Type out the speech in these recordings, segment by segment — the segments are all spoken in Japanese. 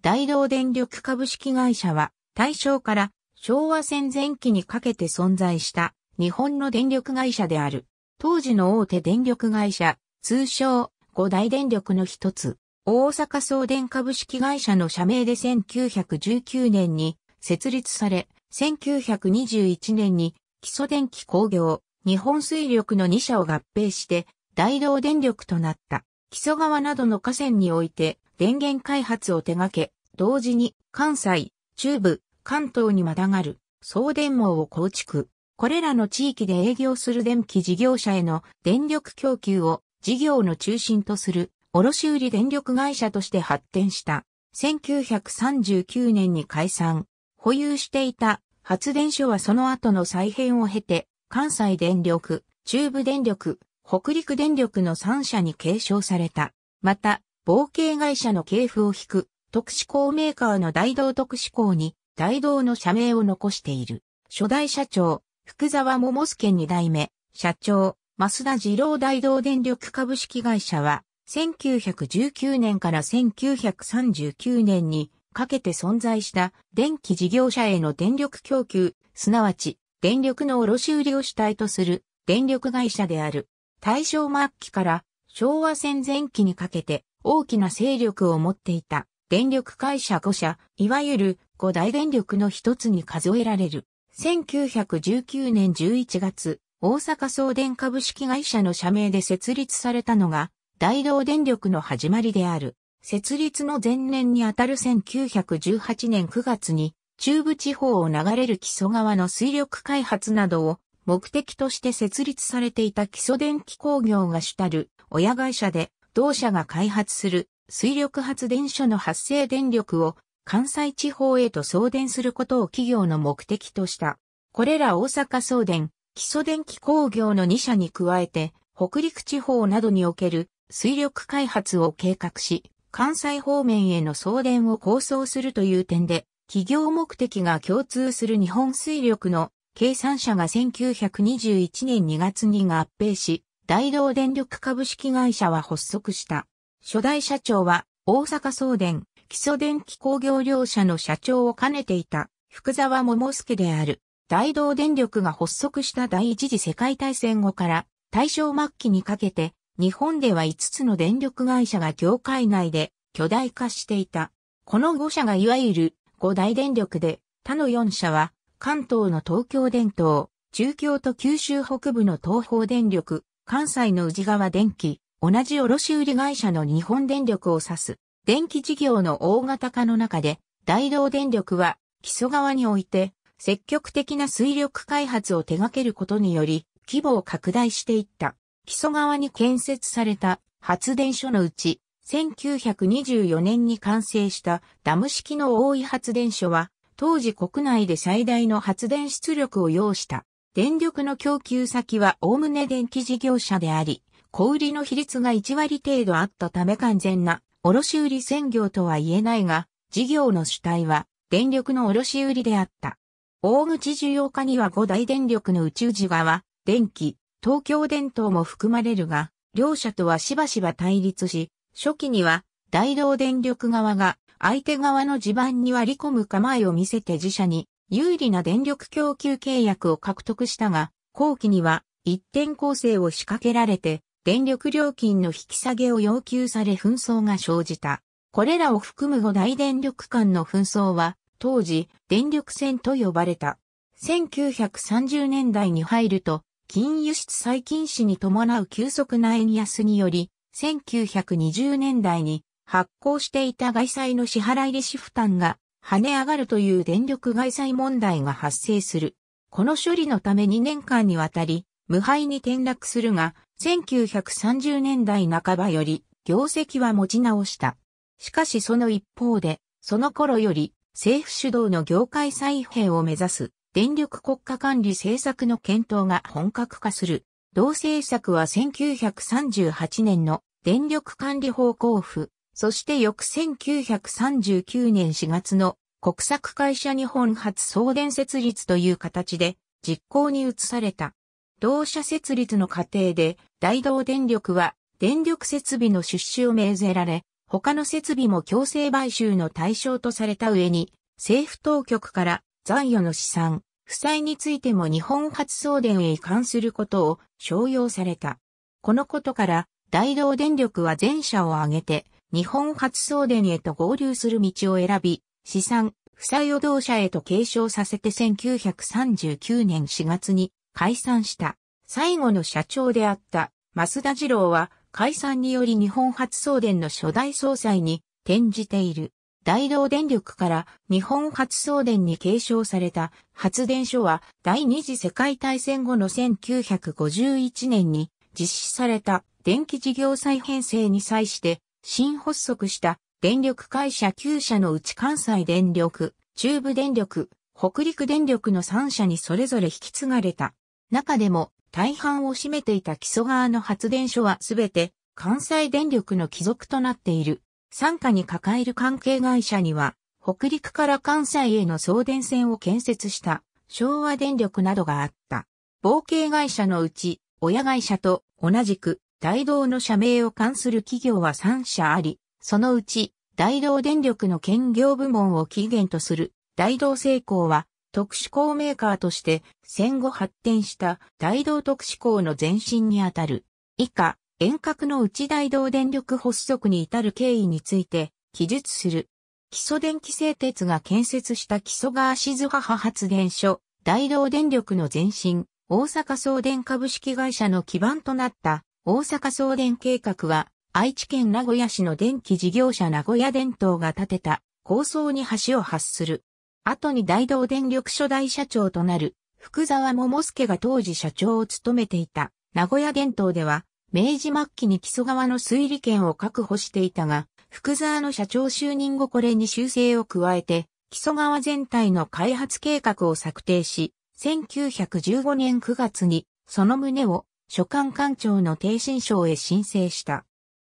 大道電力株式会社は、大正から昭和戦前期にかけて存在した日本の電力会社である。当時の大手電力会社、通称五大電力の一つ、大阪送電株式会社の社名で1919年に設立され、1921年に基礎電気工業、日本水力の2社を合併して、大道電力となった。木曽川などの河川において、電源開発を手掛け、同時に関西、中部、関東にまたがる送電網を構築。これらの地域で営業する電気事業者への電力供給を事業の中心とする卸売電力会社として発展した。1939年に解散。保有していた発電所はその後の再編を経て、関西電力、中部電力、北陸電力の3社に継承された。また、冒険会社の系譜を引く、特殊鋼メーカーの大道特殊鋼に、大道の社名を残している。初代社長、福沢桃介二代目、社長、増田二郎大道電力株式会社は、1919年から1939年にかけて存在した電気事業者への電力供給、すなわち電力の卸売を主体とする電力会社である。大正末期から昭和戦前期にかけて大きな勢力を持っていた電力会社5社、いわゆる5大電力の一つに数えられる。1919年11月、大阪送電株式会社の社名で設立されたのが、大道電力の始まりである。設立の前年にあたる1918年9月に、中部地方を流れる基礎川の水力開発などを目的として設立されていた基礎電気工業が主たる親会社で同社が開発する水力発電所の発生電力を関西地方へと送電することを企業の目的とした。これら大阪送電、基礎電気工業の2社に加えて、北陸地方などにおける水力開発を計画し、関西方面への送電を構想するという点で、企業目的が共通する日本水力の計算者が1921年2月に合併し、大同電力株式会社は発足した。初代社長は大阪送電、基礎電気工業両社の社長を兼ねていた福沢桃介である。大同電力が発足した第一次世界大戦後から大正末期にかけて日本では5つの電力会社が業界内で巨大化していた。この5社がいわゆる5大電力で他の4社は関東の東京電灯、中京と九州北部の東方電力、関西の宇治川電機、同じ卸売会社の日本電力を指す、電気事業の大型化の中で、大同電力は、木曽川において、積極的な水力開発を手掛けることにより、規模を拡大していった。木曽川に建設された発電所のうち、1924年に完成したダム式の大井発電所は、当時国内で最大の発電出力を要した電力の供給先はおおむね電気事業者であり、小売りの比率が1割程度あったため完全な卸売専業とは言えないが、事業の主体は電力の卸売であった。大口需要化には5大電力の宇宙自側、電気、東京電灯も含まれるが、両者とはしばしば対立し、初期には大道電力側が相手側の地盤に割り込む構えを見せて自社に有利な電力供給契約を獲得したが、後期には一点構成を仕掛けられて、電力料金の引き下げを要求され紛争が生じた。これらを含む五大電力間の紛争は、当時、電力戦と呼ばれた。1930年代に入ると、金輸出再禁止に伴う急速な円安により、1920年代に発行していた外債の支払い利子負担が跳ね上がるという電力外債問題が発生する。この処理のため2年間にわたり、無敗に転落するが、1930年代半ばより、業績は持ち直した。しかしその一方で、その頃より、政府主導の業界再編を目指す、電力国家管理政策の検討が本格化する。同政策は1938年の電力管理法交付、そして翌1939年4月の国策会社日本初送電設立という形で実行に移された。同社設立の過程で大同電力は電力設備の出資を命ぜられ、他の設備も強制買収の対象とされた上に、政府当局から残余の資産、負債についても日本発送電へ移管することを商用された。このことから、大同電力は全社を挙げて、日本初送電へと合流する道を選び、資産、不採用同社へと継承させて1939年4月に解散した。最後の社長であった増田次郎は解散により日本初送電の初代総裁に転じている。大道電力から日本初送電に継承された発電所は第二次世界大戦後の1951年に実施された電気事業再編成に際して新発足した電力会社9社のうち関西電力、中部電力、北陸電力の3社にそれぞれ引き継がれた。中でも大半を占めていた木曽川の発電所はすべて関西電力の帰属となっている。傘下に抱える関係会社には、北陸から関西への送電線を建設した昭和電力などがあった。冒険会社のうち、親会社と同じく大道の社名を関する企業は3社あり、そのうち、大道電力の兼業部門を起源とする大道成功は、特殊鋼メーカーとして戦後発展した大道特殊鋼の前身にあたる。以下、遠隔のうち大道電力発足に至る経緯について記述する。基礎電気製鉄が建設した基礎川静母発電所、大道電力の前身、大阪送電株式会社の基盤となった大阪送電計画は、愛知県名古屋市の電気事業者名古屋電灯が建てた構想に橋を発する。後に大同電力初代社長となる福沢桃介が当時社長を務めていた名古屋電灯では、明治末期に木曽川の推理権を確保していたが、福沢の社長就任後これに修正を加えて、木曽川全体の開発計画を策定し、1915年9月にその旨を所管官庁の低新省へ申請した。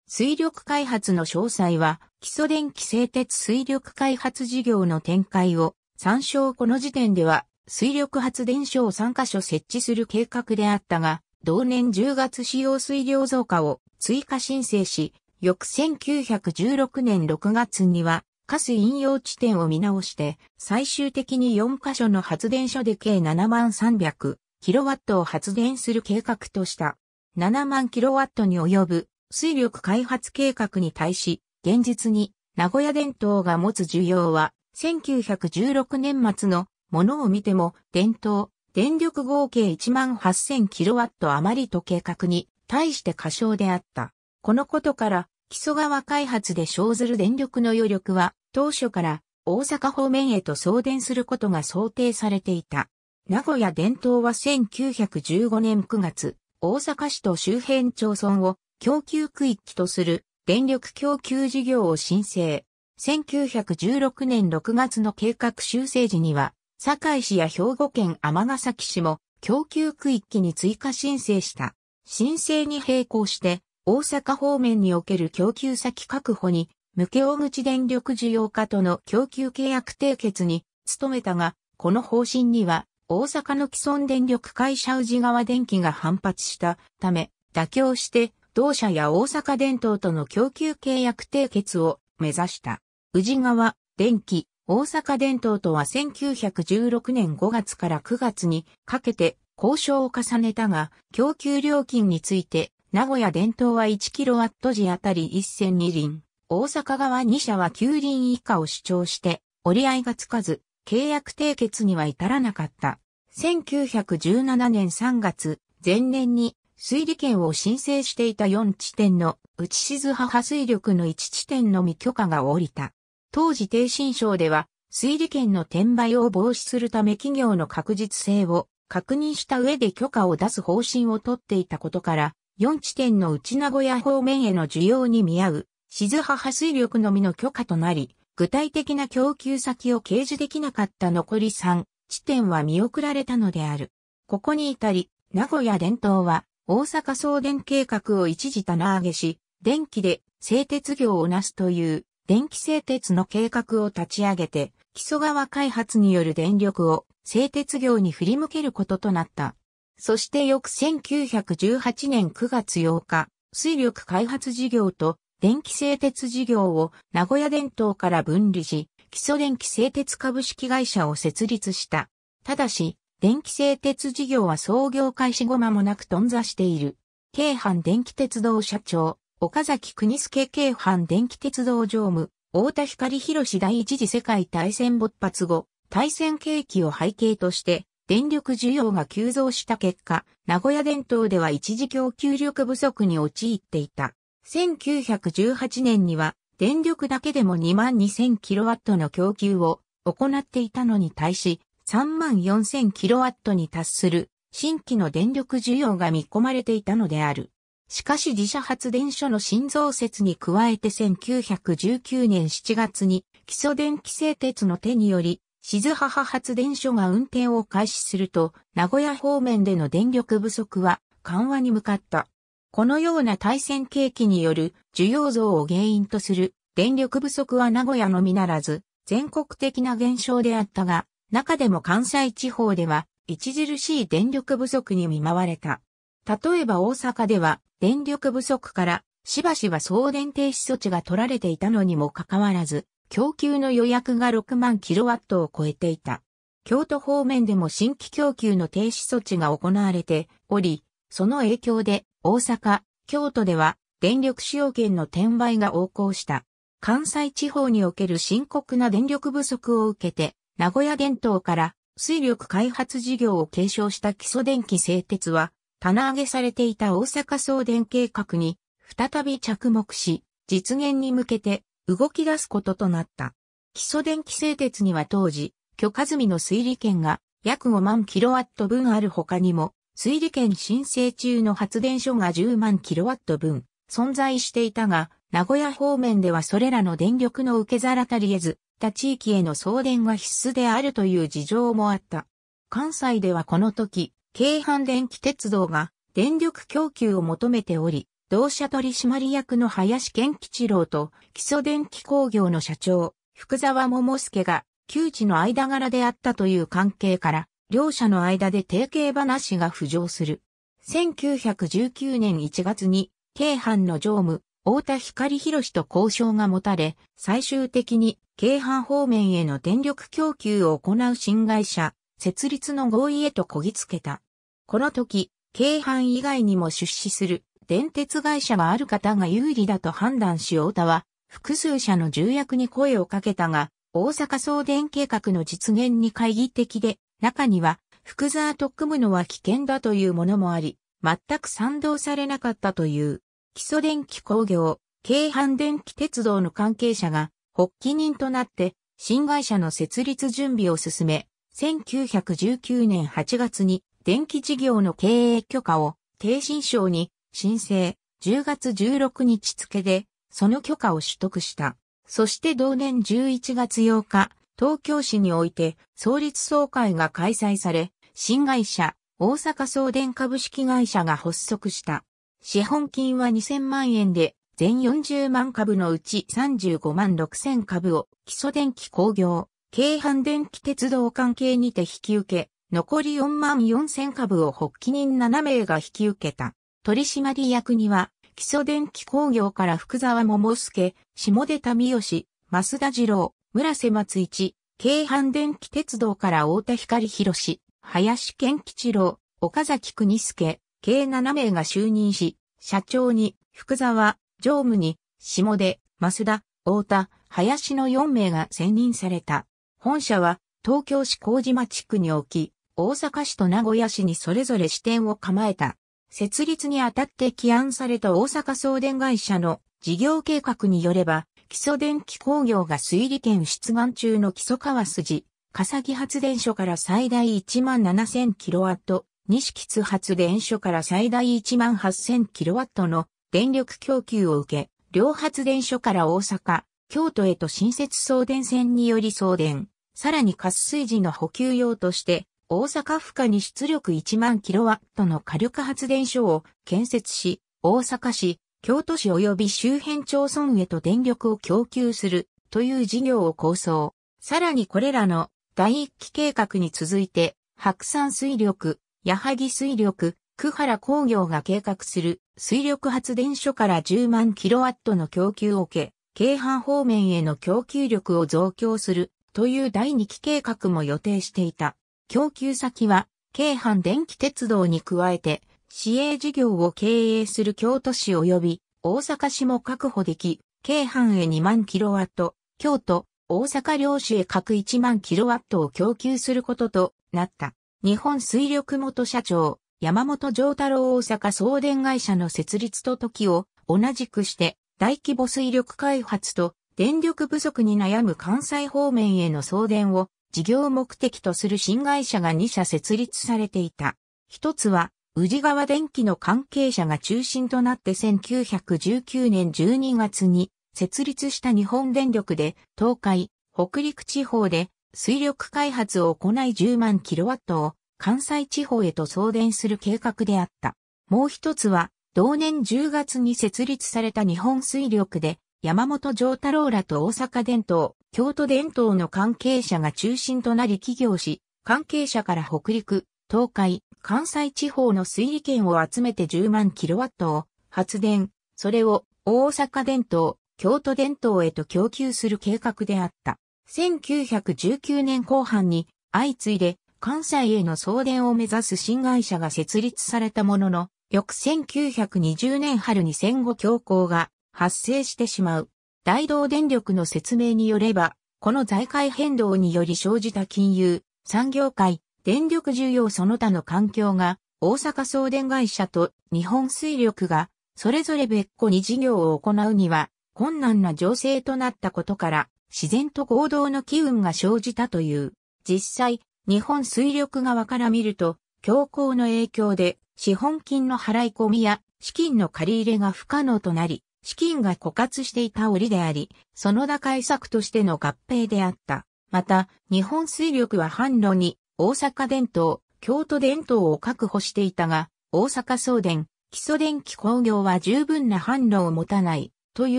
水力開発の詳細は、基礎電気製鉄水力開発事業の展開を参照この時点では、水力発電所を3カ所設置する計画であったが、同年10月使用水量増加を追加申請し、翌1916年6月には、カス引用地点を見直して、最終的に4カ所の発電所で計7300キロワットを発電する計画とした。7万キロワットに及ぶ水力開発計画に対し、現実に名古屋電灯が持つ需要は、1916年末のものを見ても、電灯、電力合計1万8000キロワット余りと計画に対して過小であった。このことから、基礎川開発で生ずる電力の余力は、当初から大阪方面へと送電することが想定されていた。名古屋伝統は1915年9月、大阪市と周辺町村を供給区域とする電力供給事業を申請。1916年6月の計画修正時には、堺市や兵庫県尼崎市も供給区域に追加申請した。申請に並行して、大阪方面における供給先確保に、無形大口電力需要家との供給契約締結に努めたが、この方針には大阪の既存電力会社宇治川電機が反発したため、妥協して同社や大阪電灯との供給契約締結を目指した。宇治川電機大阪電灯とは1916年5月から9月にかけて交渉を重ねたが、供給料金について、名古屋電灯は 1kW 時あたり1002輪、大阪側2社は9輪以下を主張して、折り合いがつかず、契約締結には至らなかった。1917年3月、前年に水利権を申請していた4地点の内静母水力の1地点のみ許可が下りた。当時低新省では水利権の転売を防止するため企業の確実性を確認した上で許可を出す方針をとっていたことから、4地点の内名古屋方面への需要に見合う、静母水力のみの許可となり、具体的な供給先を掲示できなかった残り3地点は見送られたのである。ここに至り、名古屋伝統は大阪送電計画を一時棚上げし、電気で製鉄業をなすという電気製鉄の計画を立ち上げて、木曽川開発による電力を製鉄業に振り向けることとなった。そして翌1918年9月8日、水力開発事業と電気製鉄事業を名古屋電灯から分離し、基礎電気製鉄株式会社を設立した。ただし、電気製鉄事業は創業開始後間もなく頓挫している。京阪電気鉄道社長、岡崎国助京阪電気鉄道常務、大田光博第一次世界大戦勃発後、対戦景気を背景として、電力需要が急増した結果、名古屋電灯では一時供給力不足に陥っていた。1918年には電力だけでも 22,000kW の供給を行っていたのに対し 34,000kW に達する新規の電力需要が見込まれていたのである。しかし自社発電所の新増設に加えて1919年7月に基礎電気製鉄の手により静母発電所が運転を開始すると名古屋方面での電力不足は緩和に向かった。このような対戦景気による需要増を原因とする電力不足は名古屋のみならず全国的な現象であったが、中でも関西地方では著しい電力不足に見舞われた。例えば大阪では電力不足からしばしば送電停止措置が取られていたのにもかかわらず、供給の予約が6万キロワットを超えていた。京都方面でも新規供給の停止措置が行われており、その影響で大阪、京都では電力使用権の転売が横行した。関西地方における深刻な電力不足を受けて、名古屋電灯から水力開発事業を継承した基礎電気製鉄は、棚上げされていた大阪送電計画に再び着目し、実現に向けて動き出すこととなった。基礎電気製鉄には当時、許可済みの水利権が約5万キロワット分ある他にも、推理券申請中の発電所が10万キロワット分存在していたが、名古屋方面ではそれらの電力の受け皿足りえず、他地域への送電が必須であるという事情もあった。関西ではこの時、京阪電気鉄道が電力供給を求めており、同社取締役の林健吉郎と基礎電気工業の社長、福沢桃介が、旧地の間柄であったという関係から、両者の間で提携話が浮上する。1919年1月に、京阪の常務、太田光博と交渉が持たれ、最終的に京阪方面への電力供給を行う新会社、設立の合意へとこぎつけた。この時、京阪以外にも出資する電鉄会社がある方が有利だと判断し太田は、複数社の重役に声をかけたが、大阪送電計画の実現に懐疑的で、中には、福沢と組むのは危険だというものもあり、全く賛同されなかったという、基礎電気工業、京阪電気鉄道の関係者が、発起人となって、新会社の設立準備を進め、1919年8月に電気事業の経営許可を、低新省に申請、10月16日付で、その許可を取得した。そして同年11月8日、東京市において創立総会が開催され、新会社、大阪送電株式会社が発足した。資本金は2000万円で、全40万株のうち35万6000株を基礎電気工業、京阪電気鉄道関係にて引き受け、残り4万4000株を発起人7名が引き受けた。取締役には、基礎電気工業から福沢桃介、下出民義、増田次郎、村瀬松一、京阪電気鉄道から太田光博林健吉郎、岡崎国介、計7名が就任し、社長に福沢、常務に下出、増田、太田、林の4名が選任された。本社は東京市麹町区に置き、大阪市と名古屋市にそれぞれ支店を構えた。設立にあたって起案された大阪送電会社の事業計画によれば、基礎電気工業が水利県出願中の基礎川筋、笠木発電所から最大1万7000キロワット、西木津発電所から最大1万8000キロワットの電力供給を受け、両発電所から大阪、京都へと新設送電線により送電、さらに滑水時の補給用として、大阪府下に出力1万キロワットの火力発電所を建設し、大阪市、京都市及び周辺町村へと電力を供給するという事業を構想。さらにこれらの第一期計画に続いて、白山水力、矢作水力、久原工業が計画する水力発電所から10万キロワットの供給を受け、京阪方面への供給力を増強するという第2期計画も予定していた。供給先は、京阪電気鉄道に加えて、市営事業を経営する京都市及び大阪市も確保でき、京阪へ2万キロワット、京都、大阪両市へ各1万キロワットを供給することとなった。日本水力元社長、山本城太郎大阪送電会社の設立と時を同じくして大規模水力開発と電力不足に悩む関西方面への送電を事業目的とする新会社が2社設立されていた。一つは宇治川電機の関係者が中心となって1919年12月に設立した日本電力で東海、北陸地方で水力開発を行い10万キロワットを関西地方へと送電する計画であった。もう一つは、同年10月に設立された日本水力で、山本城太郎らと大阪電灯、京都電灯の関係者が中心となり起業し、関係者から北陸、東海、関西地方の水利圏を集めて10万キロワットを発電、それを大阪電灯、京都電灯へと供給する計画であった。1919年後半に相次いで関西への送電を目指す新会社が設立されたものの、翌1920年春に戦後恐慌が発生してしまう。大道電力の説明によれば、この財界変動により生じた金融、産業界、電力需要その他の環境が、大阪送電会社と日本水力が、それぞれ別個に事業を行うには、困難な情勢となったことから、自然と行動の機運が生じたという。実際、日本水力側から見ると、強行の影響で、資本金の払い込みや、資金の借り入れが不可能となり、資金が枯渇していた折であり、その打開策としての合併であった。また、日本水力は販路に大阪伝統、京都伝統を確保していたが、大阪送電、基礎電気工業は十分な販路を持たないとい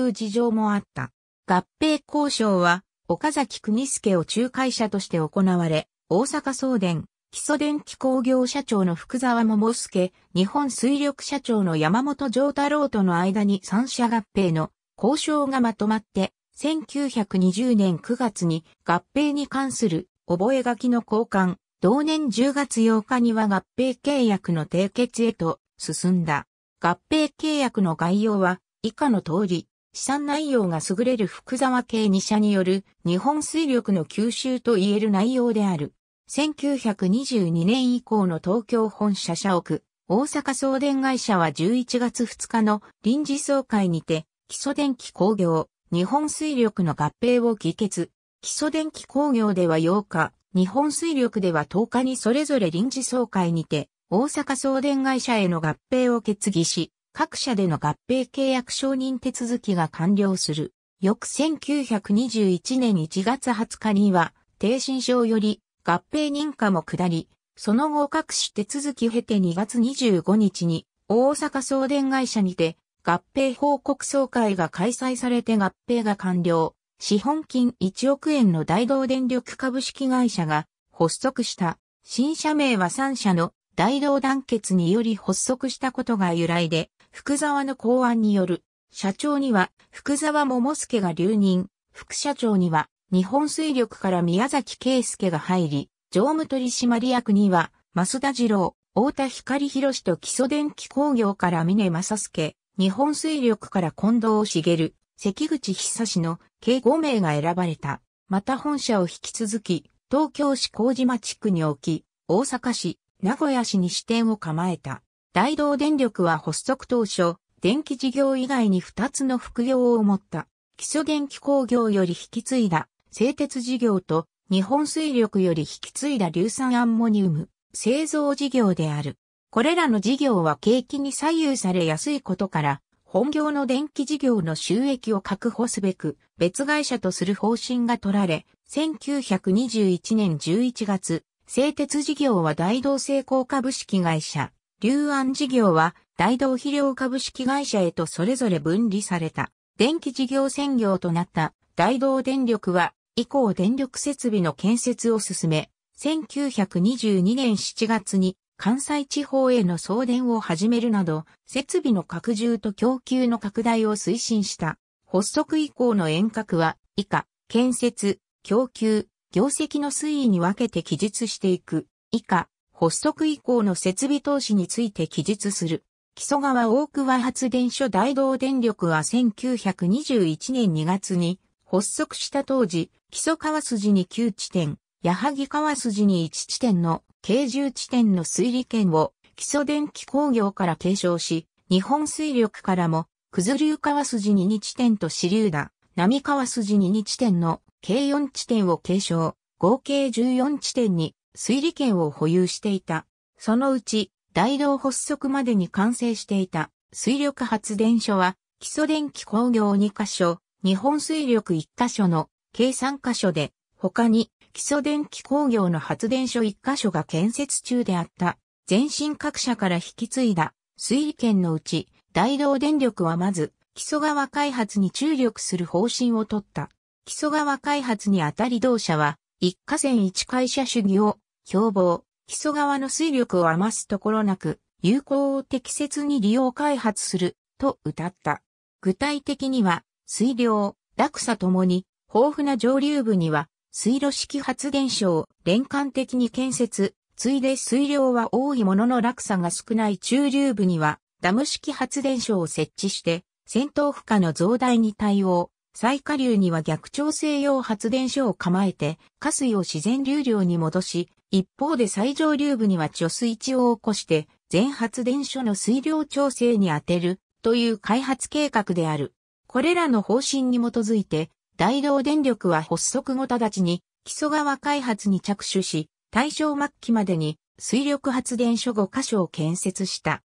う事情もあった。合併交渉は岡崎国助を仲介者として行われ、大阪送電、基礎電気工業社長の福沢桃介、日本水力社長の山本上太郎との間に三社合併の交渉がまとまって、1920年9月に合併に関する覚書の交換、同年10月8日には合併契約の締結へと進んだ。合併契約の概要は以下の通り、資産内容が優れる福沢系2社による日本水力の吸収と言える内容である。1922年以降の東京本社社屋、大阪送電会社は11月2日の臨時総会にて、基礎電気工業、日本水力の合併を議決。基礎電気工業では8日、日本水力では10日にそれぞれ臨時総会にて、大阪送電会社への合併を決議し、各社での合併契約承認手続きが完了する。翌1921年1月20日には、停心証より合併認可も下り、その後各種手続き経て2月25日に、大阪送電会社にて合併報告総会が開催されて合併が完了。資本金1億円の大道電力株式会社が発足した。新社名は3社の大道団結により発足したことが由来で、福沢の考案による、社長には福沢桃介が留任、副社長には日本水力から宮崎圭介が入り、常務取締役には増田次郎、太田光博と基礎電気工業から峰正介、日本水力から近藤茂、関口久志の計5名が選ばれた。また本社を引き続き、東京市麹町区に置き、大阪市、名古屋市に支店を構えた。大道電力は発足当初、電気事業以外に2つの副業を持った。基礎電気工業より引き継いだ製鉄事業と日本水力より引き継いだ硫酸アンモニウム製造事業である。これらの事業は景気に左右されやすいことから本業の電気事業の収益を確保すべく、別会社とする方針が取られ、1921年11月、製鉄事業は大道製鋼株式会社、龍安事業は大道肥料株式会社へとそれぞれ分離された。電気事業専業となった大道電力は、以降電力設備の建設を進め、1922年7月に関西地方への送電を始めるなど、設備の拡充と供給の拡大を推進した。発足以降の遠隔は、以下、建設、供給、業績の推移に分けて記述していく。以下、発足以降の設備投資について記述する。木曽川大桑発電所大道電力は1921年2月に発足した当時、木曽川筋に9地点、矢作川筋に1地点の軽重地点の推理権を基礎電気工業から継承し、日本水力からも、九頭竜川筋に2地点と支流だ、波川筋に2地点の計4地点を継承、合計14地点に推理権を保有していた。そのうち、大道発足までに完成していた水力発電所は、基礎電気工業2カ所、日本水力1カ所の計3カ所で、他に基礎電気工業の発電所1カ所が建設中であった。全身各社から引き継いだ水利券のうち、大同電力はまず、基礎川開発に注力する方針を取った。基礎川開発にあたり同社は、一過川一会社主義を、標榜、基礎川の水力を余すところなく、有効を適切に利用開発する、と謳った。具体的には、水量、落差ともに、豊富な上流部には、水路式発電所を連環的に建設、ついで水量は多いものの落差が少ない中流部にはダム式発電所を設置して、戦闘負荷の増大に対応、最下流には逆調整用発電所を構えて、下水を自然流量に戻し、一方で最上流部には貯水池を起こして、全発電所の水量調整に充てる、という開発計画である。これらの方針に基づいて、大同電力は発足後直ちに基礎川開発に着手し、大正末期までに水力発電所5カ所を建設した。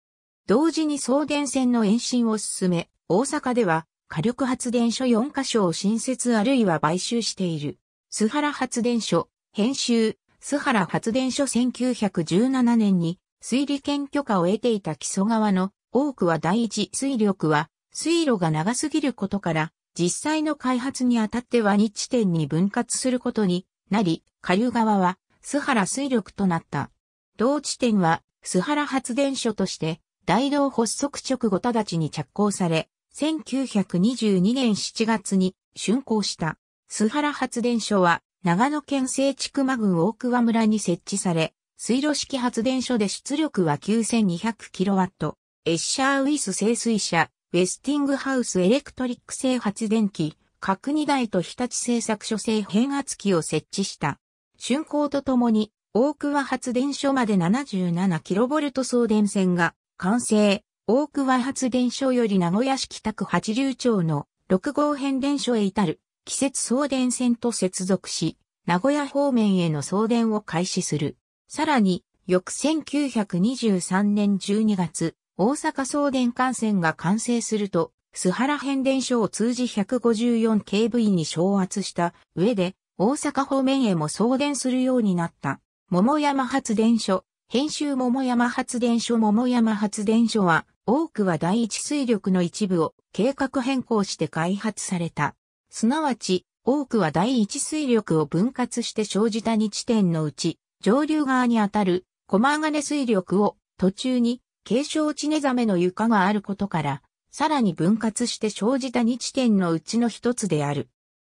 同時に送電線の延伸を進め、大阪では火力発電所4カ所を新設あるいは買収している。須原発電所、編集、須原発電所1917年に水利権許可を得ていた基礎川の多くは第一水力は水路が長すぎることから実際の開発にあたっては日地点に分割することになり、下流側は須原水力となった。同地点は須原発電所として大道発足直後直ちに着工され、1922年7月に竣工した。須原発電所は長野県西地区間郡大桑村に設置され、水路式発電所で出力は 9200kW、エッシャーウィス清水車、ウェスティングハウスエレクトリック製発電機、各2台と日立製作所製変圧器を設置した。竣工とともに、大桑発電所まで 77kV 送電線が完成。大桑発電所より名古屋市北区80町の6号変電所へ至る季節送電線と接続し、名古屋方面への送電を開始する。さらに、翌1923年12月、大阪送電幹線が完成すると、須原変電所を通じ154 k v に昇圧した上で、大阪方面へも送電するようになった。桃山発電所、編集桃山発電所桃山発電所は、多くは第一水力の一部を計画変更して開発された。すなわち、多くは第一水力を分割して生じた2地点のうち、上流側にあたる駒金水力を途中に継承地ネザメの床があることから、さらに分割して生じた2地点のうちの一つである。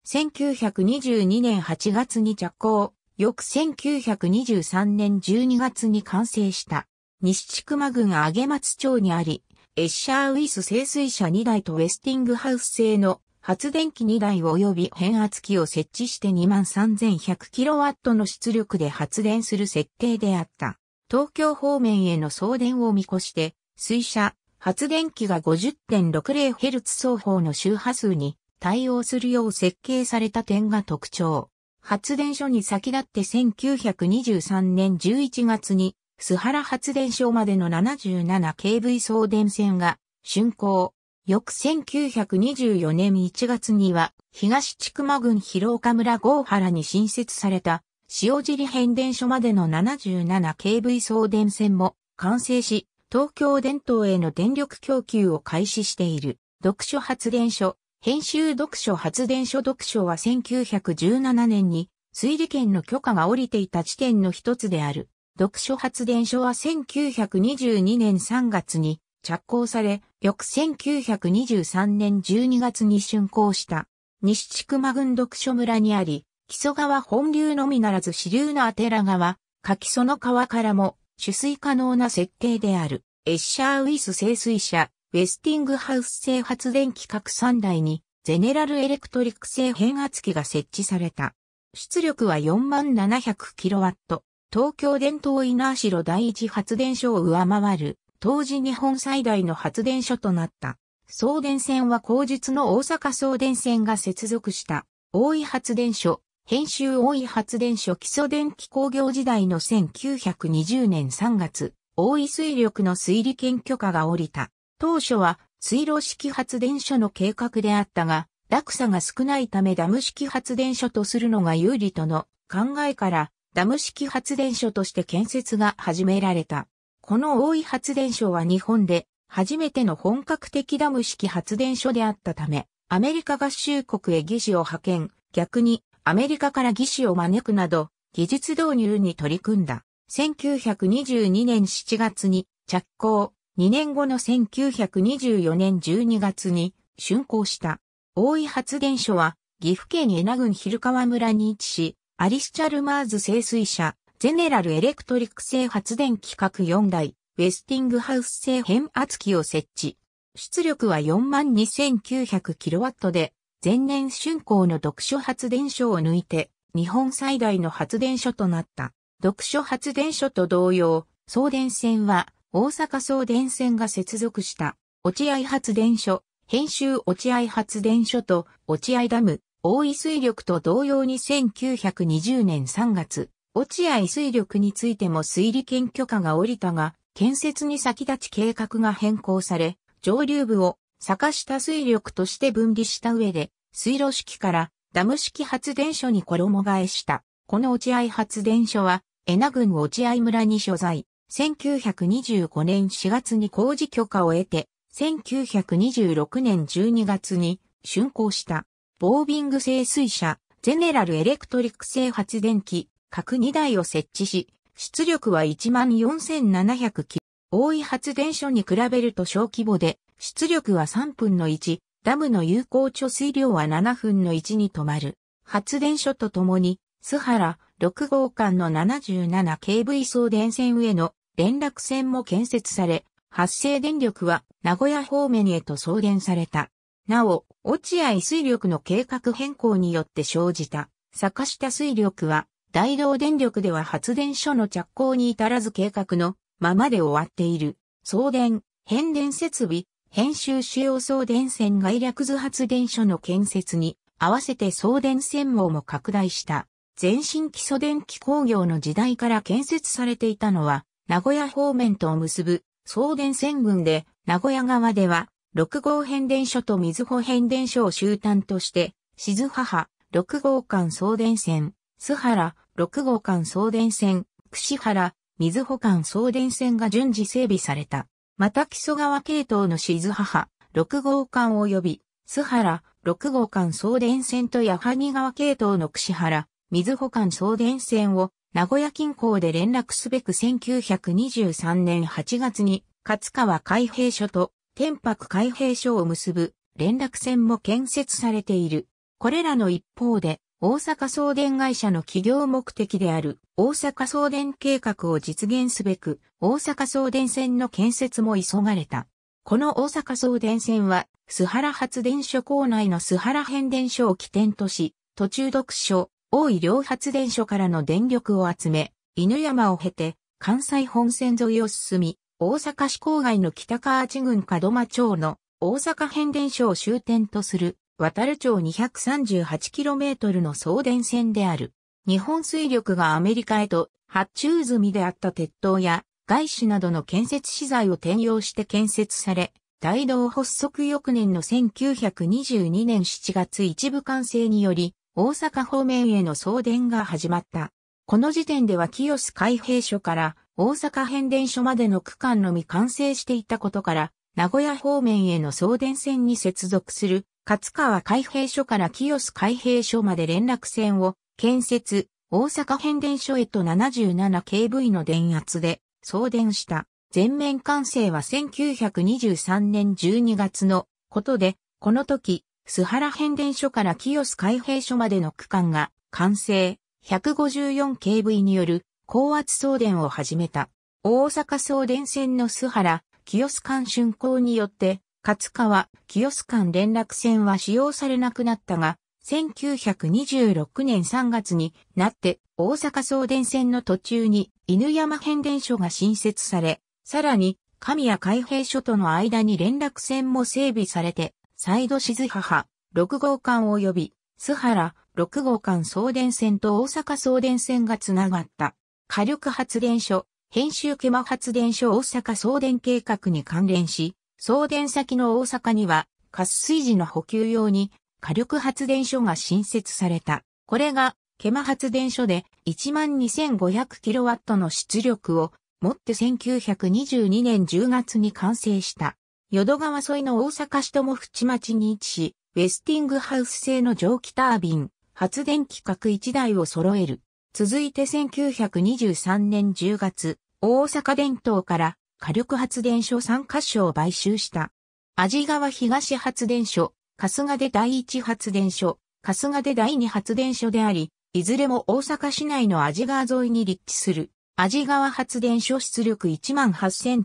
1922年8月に着工、翌1923年12月に完成した。西千間郡上松町にあり、エッシャーウィス清水車2台とウェスティングハウス製の発電機2台及び変圧器を設置して 23,100kW の出力で発電する設定であった。東京方面への送電を見越して、水車、発電機が 50.60Hz 双方の周波数に対応するよう設計された点が特徴。発電所に先立って1923年11月に、須原発電所までの 77kV 送電線が竣工。翌1924年1月には、東千曲郡広岡村郷原に新設された塩尻変電所までの 77kV 送電線も完成し、東京電灯への電力供給を開始している。読書発電所、編集読書発電所読書は1917年に推理権の許可が下りていた地点の一つである。読書発電所は1922年3月に着工され、翌1923年12月に竣工した。西千曲郡読書村にあり、木曽川本流のみならず支流のあてら川、柿その川からも取水可能な設計である、エッシャーウィス清水車、ウェスティングハウス製発電機各3台に、ゼネラルエレクトリック製変圧器が設置された。出力は4 7 0 0ット。東京電灯稲城第一発電所を上回る、当時日本最大の発電所となった。送電線は後日の大阪送電線が接続した、大井発電所、編集大井発電所基礎電気工業時代の1920年3月、大井水力の水利権許可が降りた。当初は水路式発電所の計画であったが、落差が少ないためダム式発電所とするのが有利との考えからダム式発電所として建設が始められた。この大井発電所は日本で初めての本格的ダム式発電所であったため、アメリカ合衆国へ技師を派遣、逆にアメリカから技師を招くなど、技術導入に取り組んだ。1922年7月に着工、2年後の1924年12月に竣工した。大井発電所は岐阜県江名郡昼川村に位置し、アリス・チャルマーズ清水車、ゼネラル・エレクトリック製発電機各4台、ウェスティングハウス製変圧器を設置。出力は 42,900kW で、前年春光の読書発電所を抜いて、日本最大の発電所となった。読書発電所と同様、送電線は大阪送電線が接続した落合発電所、編集落合発電所と落合ダム、大井水力と同様に1920年3月、落合水力についても水利権許可が下りたが、建設に先立ち計画が変更され、上流部を坂下水力として分離した上で、水路式からダム式発電所に衣替えした。この落合発電所は、恵那郡落合村に所在。1925年4月に工事許可を得て、1926年12月に竣工した。ボービング製水車、ゼネラルエレクトリック製発電機、各2台を設置し、出力は14,700機。大井発電所に比べると小規模で、出力は3分の1、ダムの有効貯水量は7分の1に止まる。発電所とともに、須原6号館の 77kV 送電線への連絡線も建設され、発生電力は名古屋方面へと送電された。なお、落合水力の計画変更によって生じた坂下水力は大道電力では発電所の着工に至らず計画のままで終わっている。送電、変電設備、編集主要送電線外略図発電所の建設に合わせて送電線網も拡大した。全身基礎電気工業の時代から建設されていたのは、名古屋方面とを結ぶ送電線群で、名古屋側では、6号変電所と水穂変電所を終端として、静母、6号間送電線、須原、6号間送電線、串原、水穂間送電線が順次整備された。また木曽川系統の静母、六号館及び、須原、六号館送電線と矢作川系統の串原、水保間送電線を名古屋近郊で連絡すべく1923年8月に勝川海兵所と天白海兵所を結ぶ連絡線も建設されている。これらの一方で大阪送電会社の企業目的である大阪送電計画を実現すべく大阪送電線の建設も急がれた。この大阪送電線は須原発電所構内の須原変電所を起点とし、途中読書、大井両発電所からの電力を集め、犬山を経て関西本線沿いを進み、大阪市郊外の北川地郡門間町の大阪変電所を終点とする渡る町 238km の送電線である。日本水力がアメリカへと発注済みであった鉄塔や外資などの建設資材を転用して建設され、大道発足翌年の1922年7月一部完成により、大阪方面への送電が始まった。この時点では清洲海兵所から大阪変電所までの区間のみ完成していたことから、名古屋方面への送電線に接続する勝川海兵所から清須海兵所まで連絡線を建設、大阪変電所へと 77kV の電圧で送電した。全面完成は1923年12月のことで、この時、須原変電所から清須海兵所までの区間が完成 154kV による高圧送電を始めた。大阪送電線の須原、清須間竣工によって、勝川、清須間連絡船は使用されなくなったが、1926年3月になって大阪送電線の途中に犬山変電所が新設され、さらに神谷海兵所との間に連絡船も整備されて、再度静母、6号館及び、須原、6号館送電線と大阪送電線がつながった。火力発電所、編集ケマ発電所大阪送電計画に関連し、送電先の大阪には、滑水時の補給用に火力発電所が新設された。これが、ケマ発電所で 12,500kW の出力を持って1922年10月に完成した。淀川沿いの大阪市とも淵町に位置し、ウェスティングハウス製の蒸気タービン、発電規格1台を揃える。続いて1923年10月、大阪電灯から火力発電所3カ所を買収した。味川東発電所、春日で第一発電所、春日で第二発電所であり、いずれも大阪市内の味川沿いに立地する、味川発電所出力1 8 0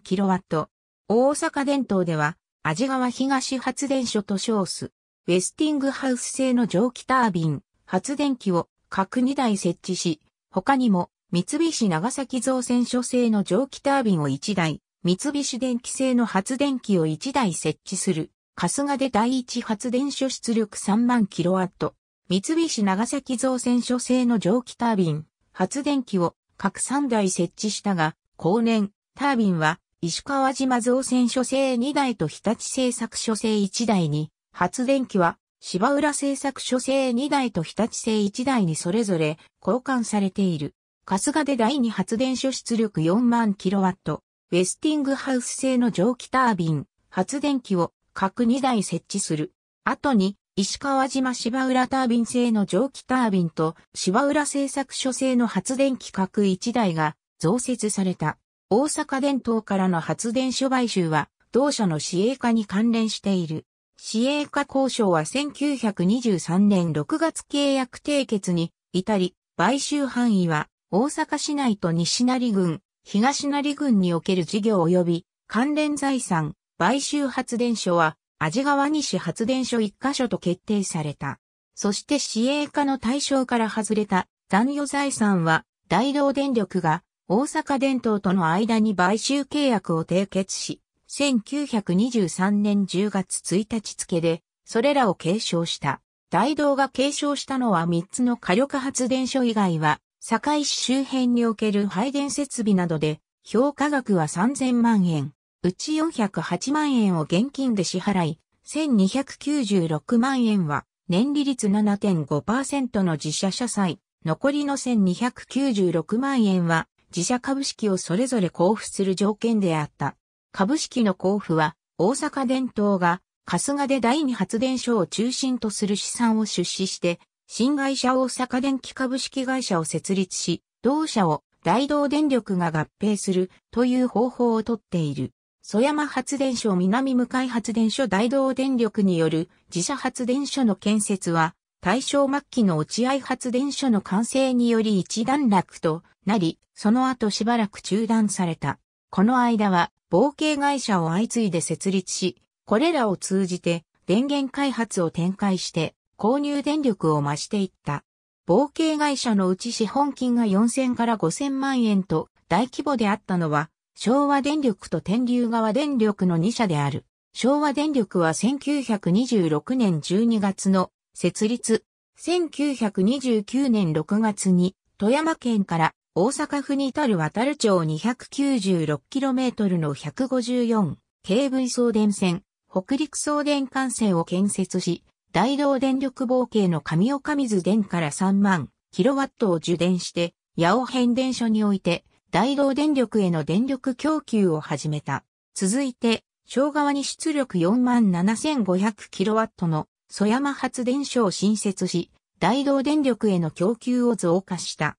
0 0ット。大阪電灯では、味川東発電所と称す、ウェスティングハウス製の蒸気タービン、発電機を各2台設置し、他にも三菱長崎造船所製の蒸気タービンを1台、三菱電機製の発電機を1台設置する、春日で第一発電所出力3万キロワット、三菱長崎造船所製の蒸気タービン、発電機を各3台設置したが、後年、タービンは石川島造船所製2台と日立製作所製1台に、発電機は芝浦製作所製2台と日立製1台にそれぞれ交換されている。春日で第2発電所出力4万キロワット、ウェスティングハウス製の蒸気タービン、発電機を各2台設置する。後に、石川島芝浦タービン製の蒸気タービンと芝浦製作所製の発電機各1台が増設された。大阪電灯からの発電所買収は同社の市営化に関連している。市営化交渉は1923年6月契約締結に至り、買収範囲は大阪市内と西成郡、東成郡における事業及び関連財産、買収発電所は、味川西発電所1カ所と決定された。そして市営化の対象から外れた残余財産は、大同電力が大阪電灯との間に買収契約を締結し、1923年10月1日付で、それらを継承した。大道が継承したのは3つの火力発電所以外は、堺市周辺における配電設備などで、評価額は3000万円、うち408万円を現金で支払い、1296万円は、年利率7.5%の自社社債、残りの1296万円は、自社株式をそれぞれ交付する条件であった。株式の交付は、大阪電灯が、春日で第二発電所を中心とする資産を出資して、新会社大阪電気株式会社を設立し、同社を大同電力が合併するという方法をとっている。蘇山発電所南向井発電所大同電力による自社発電所の建設は、大正末期の落合発電所の完成により一段落となり、その後しばらく中断された。この間は冒険会社を相次いで設立し、これらを通じて電源開発を展開して購入電力を増していった。冒険会社のうち資本金が4000から5000万円と大規模であったのは昭和電力と天竜川電力の2社である。昭和電力は1926年12月の設立、1929年6月に富山県から大阪府に至る渡る町 296km の 154KV 送電線、北陸送電幹線を建設し、大道電力合計の上岡水電から3万キロワットを受電して、八尾変電所において、大道電力への電力供給を始めた。続いて、小川に出力4万 7500kW の蘇山発電所を新設し、大道電力への供給を増加した。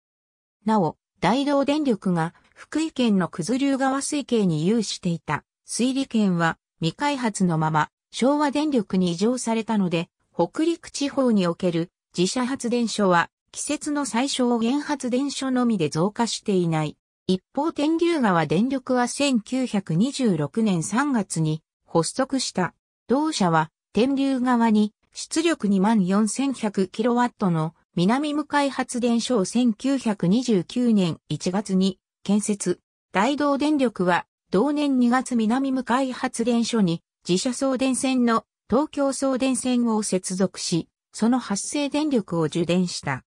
なお、大同電力が福井県の九頭竜川水系に有していた水利権は未開発のまま昭和電力に移譲されたので北陸地方における自社発電所は季節の最小限発電所のみで増加していない。一方天竜川電力は1926年3月に発足した。同社は天竜川に出力2万 4100kW の南向海発電所を1929年1月に建設。大道電力は同年2月南向海発電所に自社送電線の東京送電線を接続し、その発生電力を受電した。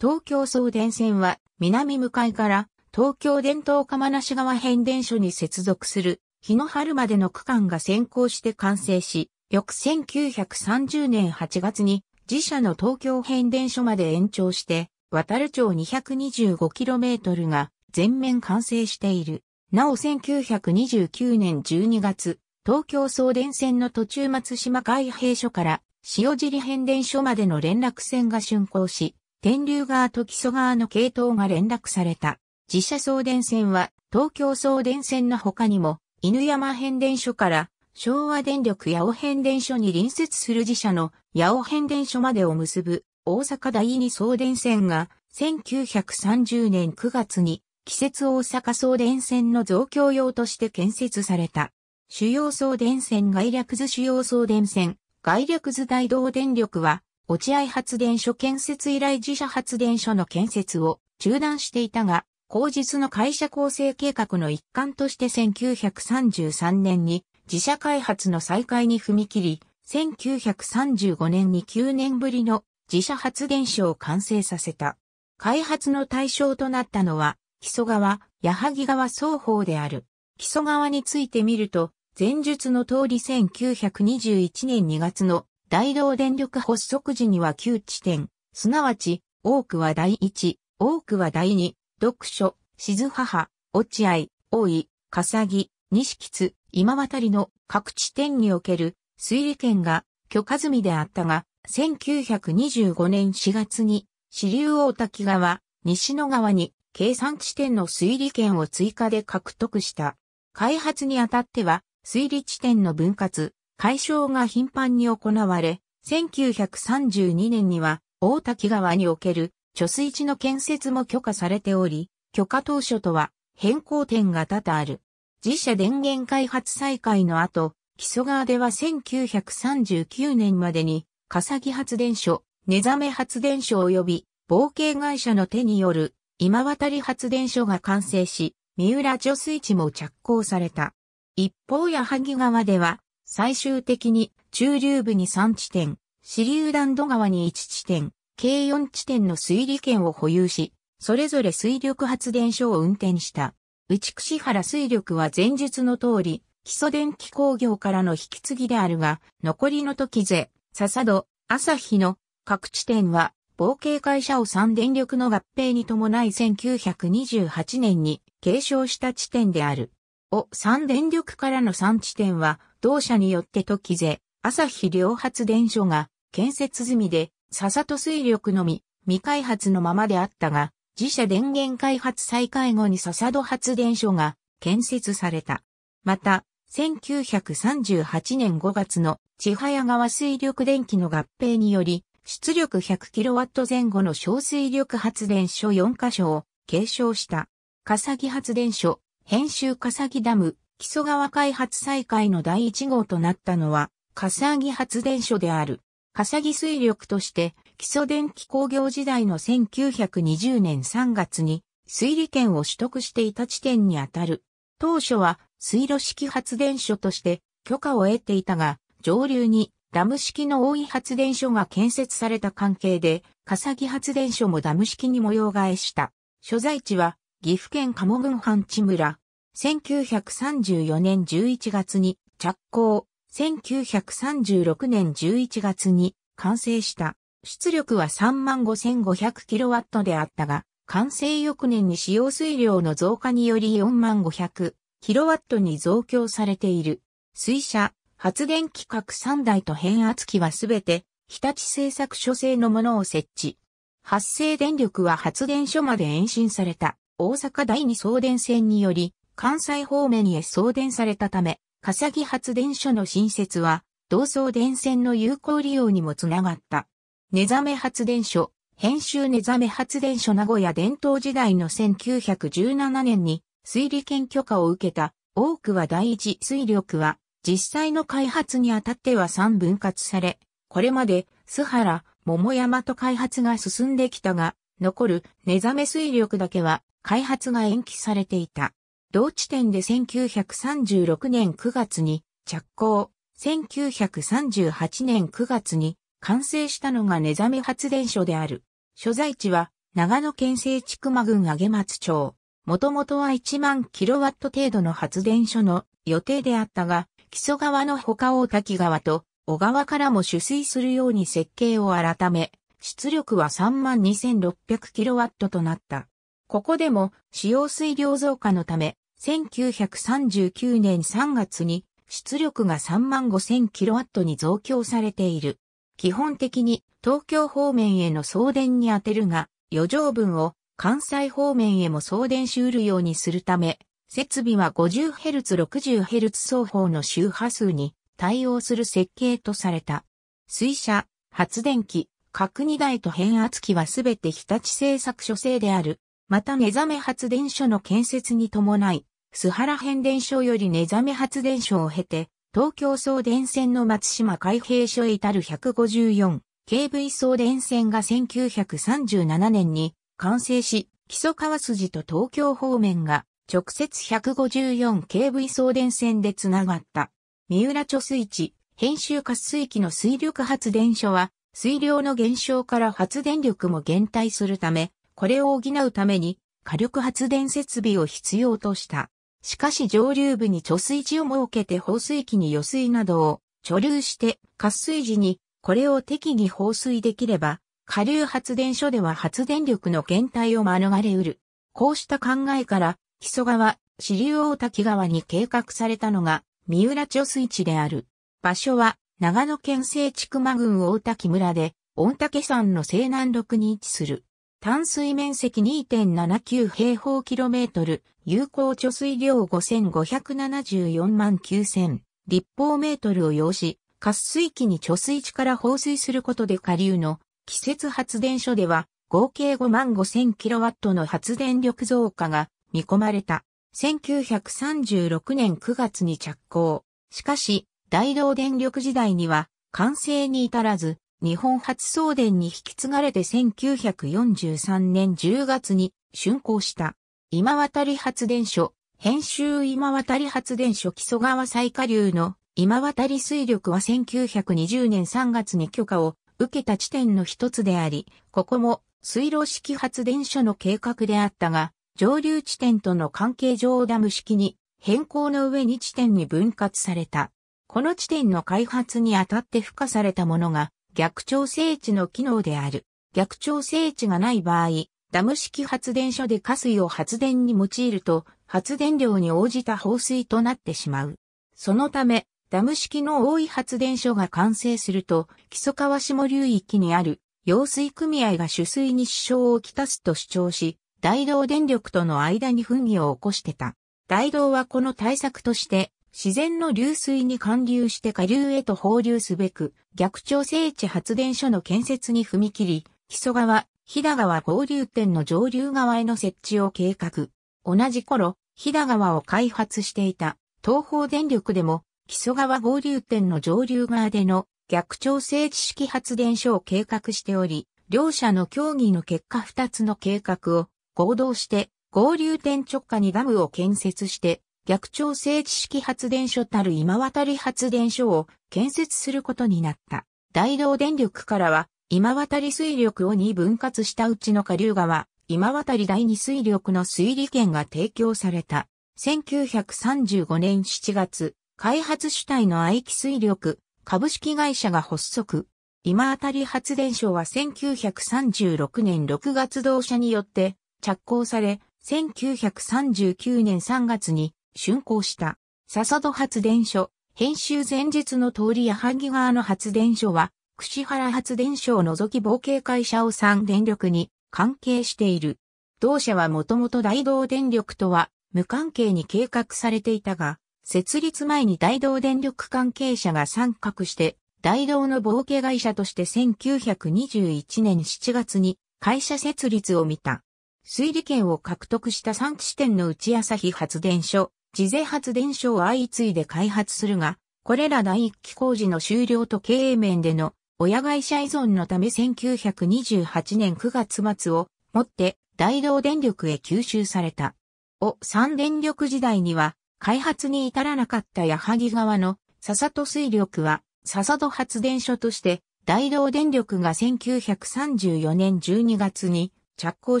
東京送電線は南向海から東京電灯釜無川変電所に接続する日の春までの区間が先行して完成し、翌1930年8月に自社の東京変電所まで延長して、渡る町 225km が全面完成している。なお1929年12月、東京送電線の途中松島海兵所から塩尻変電所までの連絡線が竣工し、天竜川と木曽川の系統が連絡された。自社送電線は東京送電線の他にも犬山変電所から昭和電力八尾変電所に隣接する自社の八尾変電所までを結ぶ大阪第二送電線が1930年9月に季節大阪送電線の増強用として建設された。主要送電線外略図主要送電線外略図大道電力は落合発電所建設以来自社発電所の建設を中断していたが、後日の会社構成計画の一環として1933年に自社開発の再開に踏み切り、1935年に9年ぶりの自社発電所を完成させた。開発の対象となったのは、木曽川、矢作川双方である。木曽川についてみると、前述の通り1921年2月の大道電力発足時には旧地点、すなわち、多くは第一、多くは第二、読書、静母、落合、大井、笠木、西吉、今渡りの各地点における推理権が許可済みであったが、1925年4月に支流大滝川、西野川に計算地点の推理権を追加で獲得した。開発にあたっては、推理地点の分割、解消が頻繁に行われ、1932年には大滝川における貯水池の建設も許可されており、許可当初とは変更点が多々ある。自社電源開発再開の後、木曽川では1939年までに、笠木発電所、根覚め発電所及び、冒険会社の手による、今渡り発電所が完成し、三浦除水池も着工された。一方矢作川では、最終的に中流部に3地点、支流段戸川に1地点、計4地点の水利権を保有し、それぞれ水力発電所を運転した。内串原水力は前述の通り、基礎電気工業からの引き継ぎであるが、残りの時勢、笹戸、朝日の各地点は、冒険会社を三電力の合併に伴い1928年に継承した地点である。お三電力からの三地点は、同社によって時勢、朝日両発電所が建設済みで、笹戸水力のみ未開発のままであったが、自社電源開発再開後に笹戸発電所が建設された。また、1938年5月の千早川水力電気の合併により、出力 100kW 前後の小水力発電所4カ所を継承した。笠木発電所、編集笠木ダム、木曽川開発再開の第1号となったのは、笠木発電所である。笠木水力として基礎電気工業時代の1920年3月に水利権を取得していた地点にあたる。当初は水路式発電所として許可を得ていたが、上流にダム式の大井発電所が建設された関係で、笠木発電所もダム式に模様替えした。所在地は岐阜県鴨郡半地村。1934年11月に着工。1936年11月に完成した。出力は 35,500kW であったが、完成翌年に使用水量の増加により 45,500kW に増強されている。水車、発電機各3台と変圧器はすべて、日立製作所製のものを設置。発生電力は発電所まで延伸された大阪第二送電線により関西方面へ送電されたため、笠木発電所の新設は同送電線の有効利用にもつながった。寝覚め発電所、編集寝覚め発電所名古屋伝統時代の1917年に水利権許可を受けた多くは第一水力は実際の開発にあたっては3分割され、これまで須原、桃山と開発が進んできたが、残る寝覚め水力だけは開発が延期されていた。同地点で1936年9月に着工、1938年9月に完成したのが寝覚め発電所である。所在地は長野県西地熊郡上松町。もともとは1万キロワット程度の発電所の予定であったが、木曽川の他大滝川と小川からも取水するように設計を改め、出力は32,600キロワットとなった。ここでも使用水量増加のため、1939年3月に出力が35,000キロワットに増強されている。基本的に東京方面への送電に当てるが、余剰分を関西方面へも送電しうるようにするため、設備は 50Hz60Hz 双方の周波数に対応する設計とされた。水車、発電機、核荷台と変圧器はすべて日立製作所製である。また目覚め発電所の建設に伴い、須原変電所より目覚め発電所を経て、東京送電線の松島海閉所へ至る154、KV 送電線が1937年に完成し、木曽川筋と東京方面が直接 154KV 送電線でつながった。三浦貯水池、編集活水器の水力発電所は、水量の減少から発電力も減退するため、これを補うために火力発電設備を必要とした。しかし上流部に貯水池を設けて放水器に余水などを貯留して活水時にこれを適宜放水できれば、下流発電所では発電力の減退を免れうる。こうした考えから、木曽川、支流大滝川に計画されたのが、三浦貯水池である。場所は、長野県西地熊郡大滝村で、御嶽山の西南麓に位置する。淡水面積2.79平方キロメートル、有効貯水量5574万9000立方メートルを要し、滑水器に貯水池から放水することで下流の季節発電所では合計5万5000キロワットの発電力増加が見込まれた。1936年9月に着工。しかし、大道電力時代には完成に至らず、日本初送電に引き継がれて1943年10月に竣工した今渡り発電所、編集今渡り発電所木曽川最下流の今渡り水力は1920年3月に許可を受けた地点の一つであり、ここも水路式発電所の計画であったが、上流地点との関係上ダム式に変更の上に地点に分割された。この地点の開発にあたって付加されたものが逆調整値の機能である。逆調整値がない場合、ダム式発電所で火水を発電に用いると、発電量に応じた放水となってしまう。そのため、ダム式の多い発電所が完成すると、木曽川下流域にある用水組合が取水に支障をきたすと主張し、大道電力との間に不議を起こしてた。大道はこの対策として、自然の流水に還流して下流へと放流すべく、逆調整地発電所の建設に踏み切り、木曽川、飛騨川合流点の上流側への設置を計画。同じ頃、飛騨川を開発していた東方電力でも、木曽川合流点の上流側での逆調整地式発電所を計画しており、両者の協議の結果2つの計画を合同して合流点直下にダムを建設して逆調整地式発電所たる今渡り発電所を建設することになった。大道電力からは、今渡り水力を2分割したうちの下流川、今渡り第2水力の水利権が提供された。1935年7月、開発主体の愛機水力株式会社が発足。今渡り発電所は1936年6月同社によって着工され、1939年3月に竣工した。笹戸発電所、編集前日の通り矢作川の発電所は、串原発電所を除き冒険会社を3電力に関係している。同社はもともと大同電力とは無関係に計画されていたが、設立前に大同電力関係者が参画して、大同の冒険会社として1921年7月に会社設立を見た。推理権を獲得した3地点の内朝日発電所、自税発電所を相次いで開発するが、これら第一期工事の終了と経営面での親会社依存のため1928年9月末をもって大同電力へ吸収された。お三電力時代には開発に至らなかった矢作川の笹戸水力は笹戸発電所として大同電力が1934年12月に着工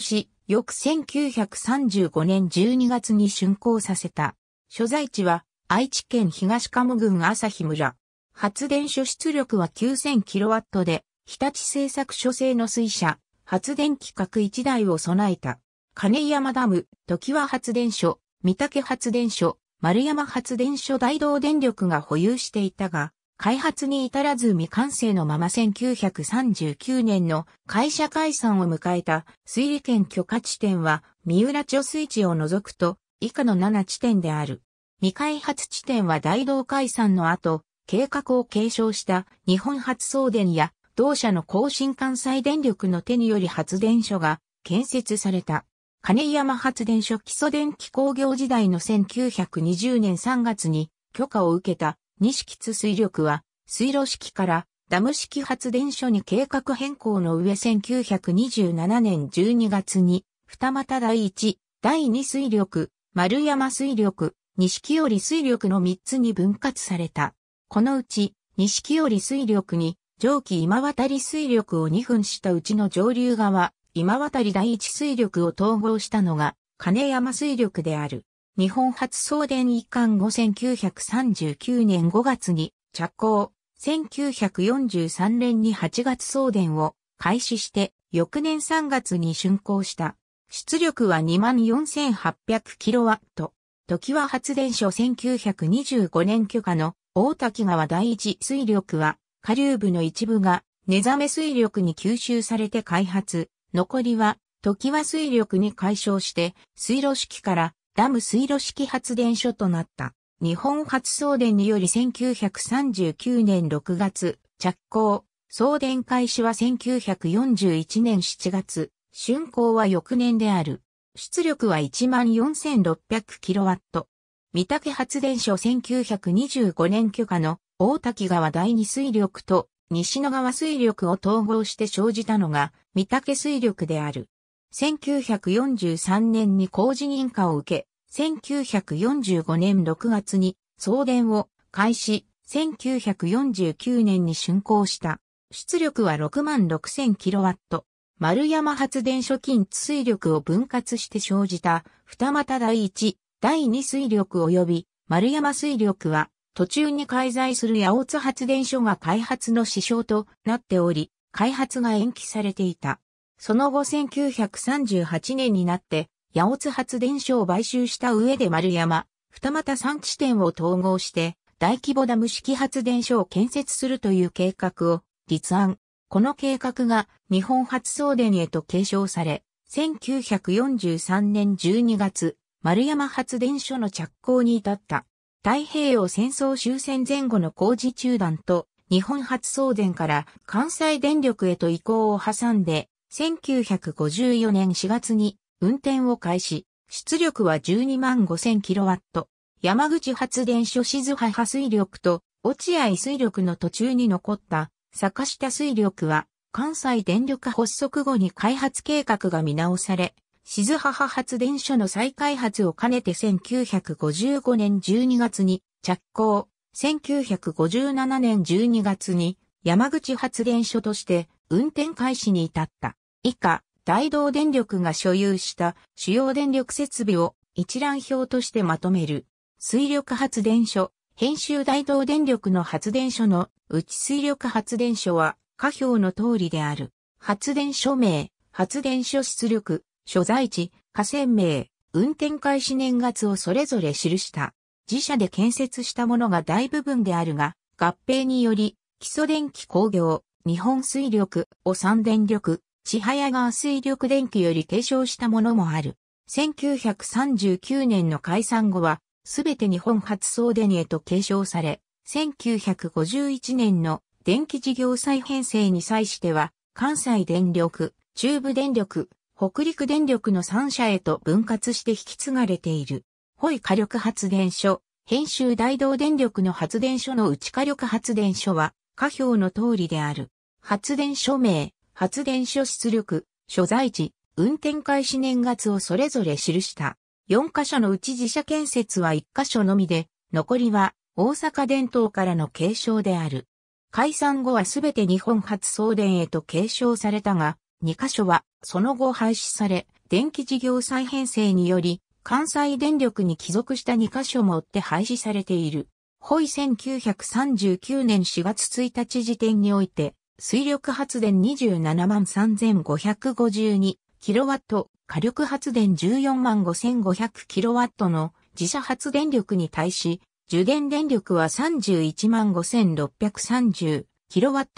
し、翌1935年12月に竣工させた。所在地は愛知県東鴨郡朝日村。発電所出力は 9000kW で、日立製作所製の水車、発電規格1台を備えた。金山ダム、時は発電所、三宅発電所、丸山発電所大道電力が保有していたが、開発に至らず未完成のまま1939年の会社解散を迎えた水利権許可地点は三浦貯水池を除くと以下の7地点である。未開発地点は大道解散の後、計画を継承した日本発送電や同社の更新関西電力の手により発電所が建設された。金山発電所基礎電気工業時代の1920年3月に許可を受けた西津水力は水路式からダム式発電所に計画変更の上1927年12月に二股第1、第2水力、丸山水力、西織水力の3つに分割された。このうち、西織水力に、上記今渡り水力を2分したうちの上流側、今渡り第一水力を統合したのが、金山水力である。日本初送電一貫後1939年5月に着工、1943年に8月送電を開始して、翌年3月に竣工した。出力は 24,800kW。時は発電所1925年許可の大滝川第一水力は下流部の一部が目覚め水力に吸収されて開発。残りは時は水力に解消して水路式からダム水路式発電所となった。日本初送電により1939年6月着工。送電開始は1941年7月。竣工は翌年である。出力は 14,600kW。三宅発電所1925年許可の大滝川第二水力と西野川水力を統合して生じたのが三宅水力である。1943年に工事認可を受け、1945年6月に送電を開始、1949年に竣工した。出力は 66,000kW。丸山発電所近水力を分割して生じた二股第一、第二水力及び丸山水力は途中に介在する八尾津発電所が開発の支障となっており、開発が延期されていた。その後1938年になって八尾津発電所を買収した上で丸山、二股三地点を統合して大規模ダム式発電所を建設するという計画を立案、この計画が日本初送電へと継承され、1943年12月、丸山発電所の着工に至った。太平洋戦争終戦前後の工事中断と、日本発送電から関西電力へと移行を挟んで、1954年4月に運転を開始、出力は12万5000キロワット。山口発電所静波波水力と落合水力の途中に残った坂下水力は関西電力発足後に開発計画が見直され、静母発電所の再開発を兼ねて1955年12月に着工、1957年12月に山口発電所として運転開始に至った。以下、大同電力が所有した主要電力設備を一覧表としてまとめる。水力発電所、編集大東電力の発電所の内水力発電所は、下表の通りである。発電所名、発電所出力、所在地、河川名、運転開始年月をそれぞれ記した。自社で建設したものが大部分であるが、合併により、基礎電気工業、日本水力、お産電力、千早川水力電気より継承したものもある。1939年の解散後は、すべて日本初送電へと継承され、1951年の電気事業再編成に際しては、関西電力、中部電力、北陸電力の3社へと分割して引き継がれている。ホイ火力発電所、編集大道電力の発電所の内火力発電所は、下表の通りである。発電所名、発電所出力、所在地、運転開始年月をそれぞれ記した。4カ所のうち自社建設は1カ所のみで、残りは大阪伝統からの継承である。解散後はすべて日本初送電へと継承されたが、2カ所はその後廃止され、電気事業再編成により、関西電力に帰属した2カ所も追って廃止されている。ホイ1939年4月1日時点において、水力発電27万3552キロワット火力発電14万 5500kW の自社発電力に対し、受電電力は31万 5630kW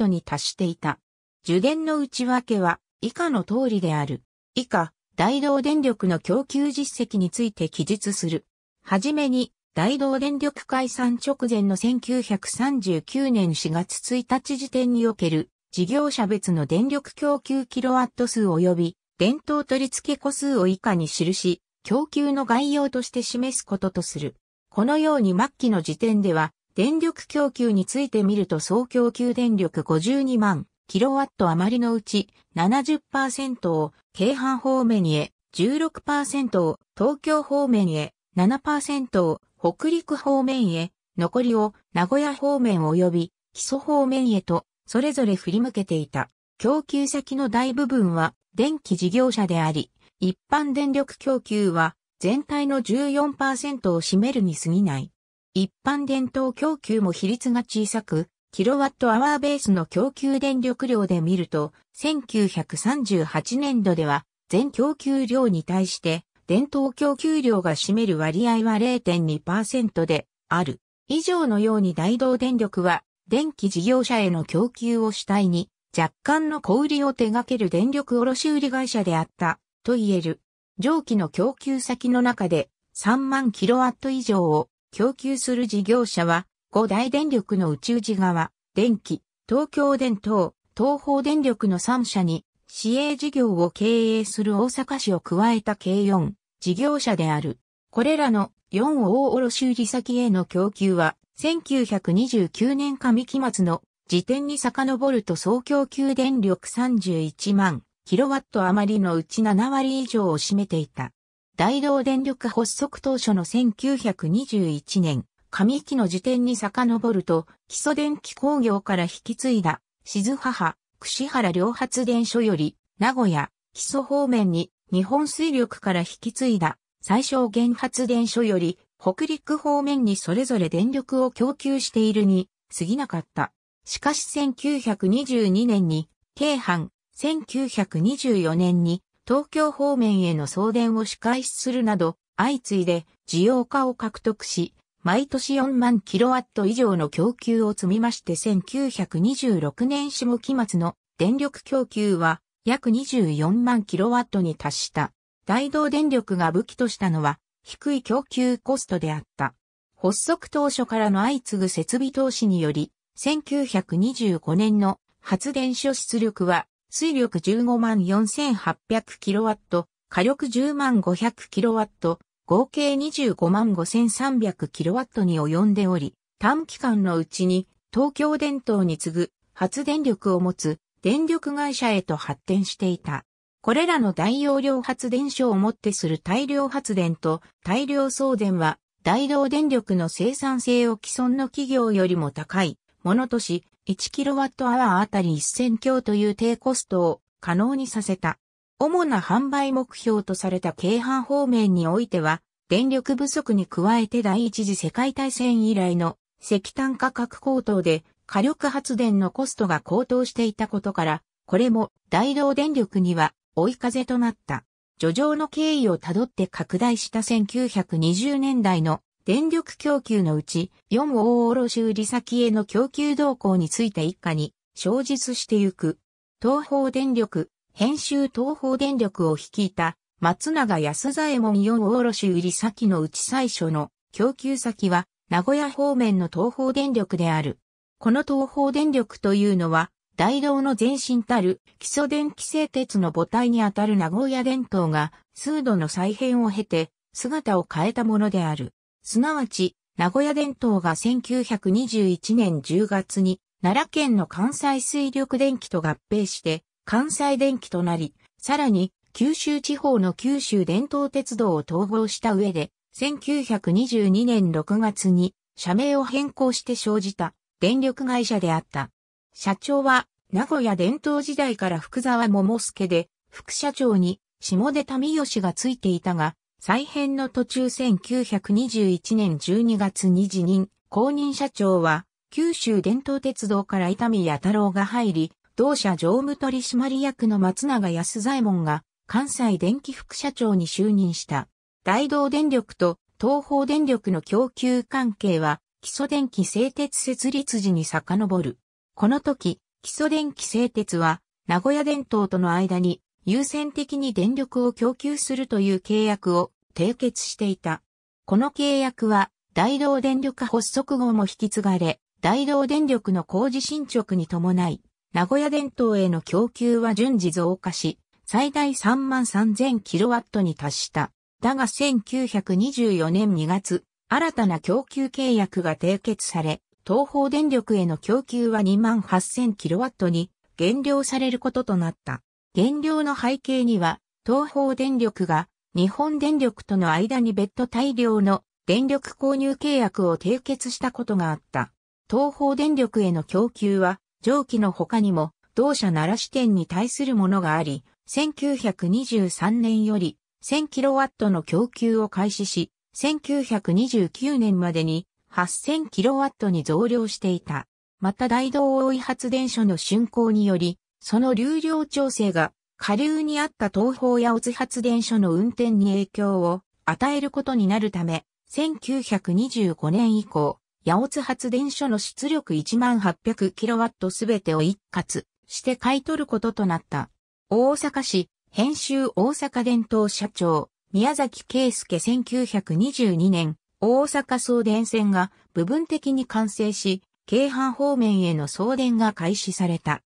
に達していた。受電の内訳は以下の通りである。以下、大道電力の供給実績について記述する。はじめに、大道電力解散直前の1939年4月1日時点における事業者別の電力供給キロワット数及び伝統取付個数を以下に記し、供給の概要として示すこととする。このように末期の時点では、電力供給について見ると総供給電力52万キロワット余りのうち70%を京阪方面へ、16%を東京方面へ、7%を北陸方面へ、残りを名古屋方面及び基礎方面へと、それぞれ振り向けていた。供給先の大部分は電気事業者であり、一般電力供給は全体の14%を占めるに過ぎない。一般電灯供給も比率が小さく、キロワットアワーベースの供給電力量で見ると、1938年度では全供給量に対して電灯供給量が占める割合は0.2%である。以上のように大道電力は電気事業者への供給を主体に若干の小売りを手掛ける電力卸売会社であった、と言える。蒸気の供給先の中で3万キロワット以上を供給する事業者は、5大電力の宇宙側、電気、東京電灯、東方電力の3社に、市営事業を経営する大阪市を加えた計4事業者である。これらの4大卸売先への供給は、1929年上期末の時点に遡ると総供給電力31万キロワット余りのうち7割以上を占めていた。大道電力発足当初の1921年、上期の時点に遡ると、基礎電気工業から引き継いだ、静母、串原両発電所より、名古屋、基礎方面に、日本水力から引き継いだ、最小原発電所より、北陸方面にそれぞれ電力を供給しているに、過ぎなかった。しかし1922年に、京阪、1924年に、東京方面への送電を仕返しするなど、相次いで需要化を獲得し、毎年4万キロワット以上の供給を積みまして1926年下期末の電力供給は約24万キロワットに達した。大道電力が武器としたのは低い供給コストであった。発足当初からの相次ぐ設備投資により1925年の発電所出力は、水力15万 4800kW、火力10万 500kW、合計25万 5300kW に及んでおり、短期間のうちに東京電灯に次ぐ発電力を持つ電力会社へと発展していた。これらの大容量発電所をもってする大量発電と大量送電は大同電力の生産性を既存の企業よりも高いものとし、1kWh あたり1000強という低コストを可能にさせた。主な販売目標とされた京阪方面においては、電力不足に加えて第一次世界大戦以来の石炭価格高騰で火力発電のコストが高騰していたことから、これも大道電力には追い風となった。序上の経緯をたどって拡大した1920年代の電力供給のうち、4大卸売先への供給動向について一家に、詳述してゆく。東方電力、編集東方電力を率いた、松永安左衛門4卸売先のうち最初の供給先は、名古屋方面の東方電力である。この東方電力というのは、大道の前身たる基礎電気製鉄の母体にあたる名古屋電灯が、数度の再編を経て、姿を変えたものである。すなわち、名古屋電灯が1921年10月に、奈良県の関西水力電気と合併して、関西電気となり、さらに、九州地方の九州伝統鉄道を統合した上で、1922年6月に社名を変更して生じた電力会社であった。社長は名古屋伝統時代から福沢桃介で副社長に下出民義がついていたが、再編の途中1921年12月に辞任、公認社長は、九州伝統鉄道から伊丹八太郎が入り、同社常務取締役の松永安左衛門が、関西電気副社長に就任した。大道電力と東方電力の供給関係は、基礎電気製鉄設立時に遡る。この時、基礎電気製鉄は、名古屋電灯との間に優先的に電力を供給するという契約を締結していた。この契約は、大同電力発足後も引き継がれ、大同電力の工事進捗に伴い、名古屋電灯への供給は順次増加し、最大3万 3000kW に達した。だが1924年2月、新たな供給契約が締結され、東方電力への供給は2万 8000kW に減量されることとなった。減量の背景には、東方電力が日本電力との間に別途大量の電力購入契約を締結したことがあった。東方電力への供給は、上記の他にも、同社奈良支店に対するものがあり、1923年より 1000kW の供給を開始し、1929年までに 8000kW に増量していた。また大道大井発電所の竣工により、その流量調整が下流にあった東方八尾津発電所の運転に影響を与えることになるため、1925年以降、八尾津発電所の出力 1800kW すべてを一括して買い取ることとなった。大阪市編集大阪伝統社長、宮崎圭介1922年、大阪送電線が部分的に完成し、京阪方面への送電が開始された。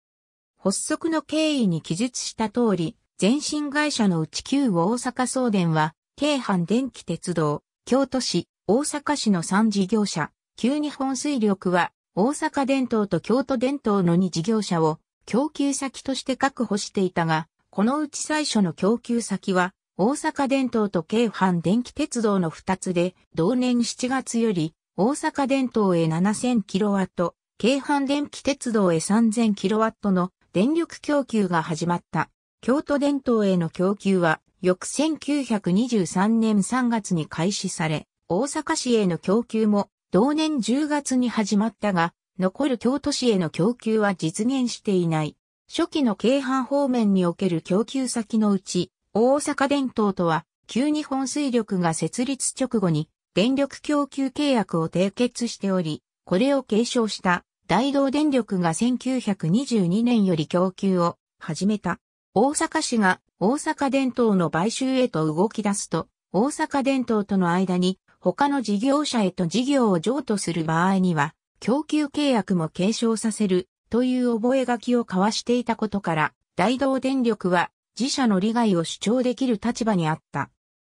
発足の経緯に記述した通り、前身会社のうち旧大阪送電は、京阪電気鉄道、京都市、大阪市の3事業者、旧日本水力は、大阪電灯と京都電灯の2事業者を供給先として確保していたが、このうち最初の供給先は、大阪電灯と京阪電気鉄道の2つで、同年7月より、大阪電灯へ 7000kW、京阪電気鉄道へ 3000kW の電力供給が始まった。京都電灯への供給は、翌1923年3月に開始され、大阪市への供給も同年10月に始まったが、残る京都市への供給は実現していない。初期の京阪方面における供給先のうち、大阪電灯とは、旧日本水力が設立直後に電力供給契約を締結しており、これを継承した大同電力が1922年より供給を始めた。大阪市が大阪電灯の買収へと動き出すと、大阪電灯との間に他の事業者へと事業を譲渡する場合には、供給契約も継承させるという覚書を交わしていたことから、大同電力は自社の利害を主張できる立場にあった。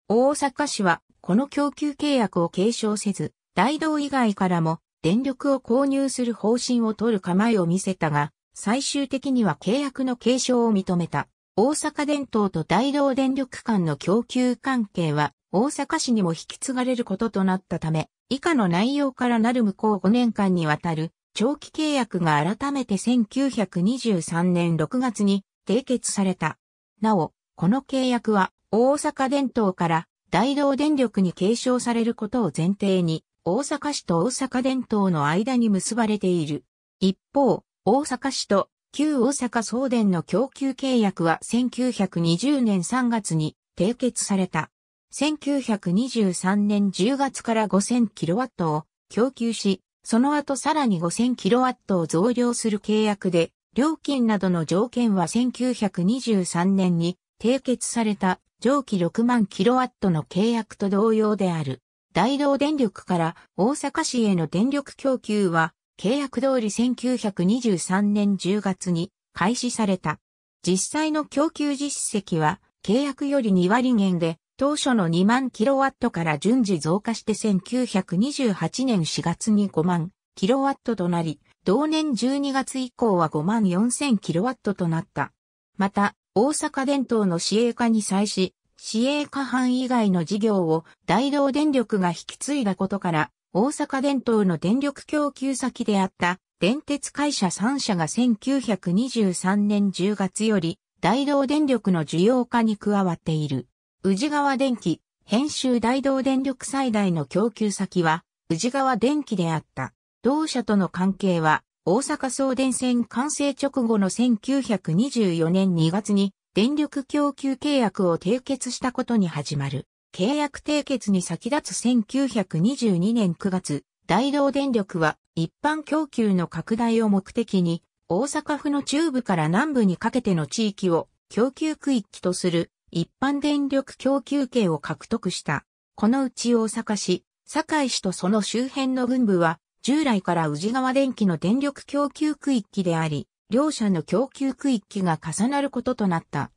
大阪市はこの供給契約を継承せず、大同以外からも電力を購入する方針を取る構えを見せたが、最終的には契約の継承を認めた。大阪電灯と大道電力間の供給関係は大阪市にも引き継がれることとなったため、以下の内容からなる向こう5年間にわたる長期契約が改めて1923年6月に締結された。なお、この契約は大阪電灯から大道電力に継承されることを前提に大阪市と大阪電灯の間に結ばれている。一方、大阪市と旧大阪送電の供給契約は1920年3月に締結された。1923年10月から 5000kW を供給し、その後さらに 5000kW を増量する契約で、料金などの条件は1923年に締結された上記6万 kW の契約と同様である。大同電力から大阪市への電力供給は契約通り1923年10月に開始された。実際の供給実績は契約より2割減で当初の2万キロワットから順次増加して1928年4月に5万キロワットとなり、同年12月以降は5万4000キロワットとなった。また、大阪電灯の市営化に際し、市営下半以外の事業を大道電力が引き継いだことから、大阪電灯の電力供給先であった電鉄会社3社が1923年10月より大道電力の需要化に加わっている。宇治川電機、編集大道電力最大の供給先は宇治川電機であった。同社との関係は大阪送電線完成直後の1924年2月に電力供給契約を締結したことに始まる。契約締結に先立つ1922年9月、大道電力は一般供給の拡大を目的に、大阪府の中部から南部にかけての地域を供給区域とする一般電力供給系を獲得した。このうち大阪市、堺市とその周辺の分部は、従来から宇治川電気の電力供給区域であり、両者の供給区域が重なることとなった。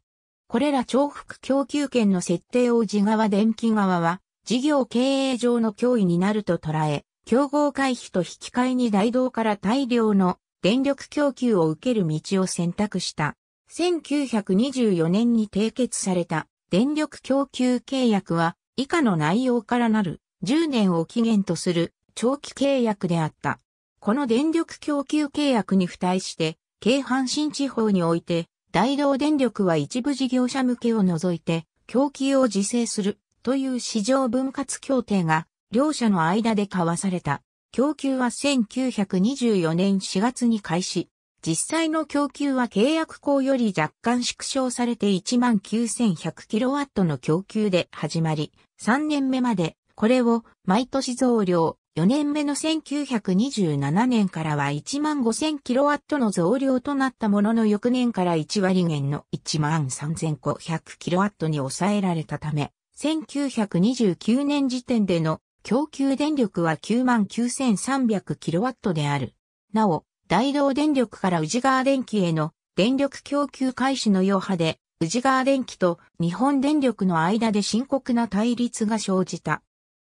これら重複供給権の設定を自側電気側は、事業経営上の脅威になると捉え、競合回避と引き換えに大道から大量の電力供給を受ける道を選択した。1924年に締結された電力供給契約は以下の内容からなる10年を期限とする長期契約であった。この電力供給契約に付帯して京阪神地方において、大道電力は一部事業者向けを除いて、供給を自制するという市場分割協定が、両者の間で交わされた。供給は1924年4月に開始。実際の供給は契約項より若干縮小されて 19,100kW の供給で始まり、3年目までこれを毎年増量、4年目の1927年からは 15,000kW 万の増量となったものの翌年から1割減の 13,500kW に抑えられたため、1929年時点での供給電力は 99,300kW である。なお、大道電力から宇治川電機への電力供給開始の余波で、宇治川電機と日本電力の間で深刻な対立が生じた。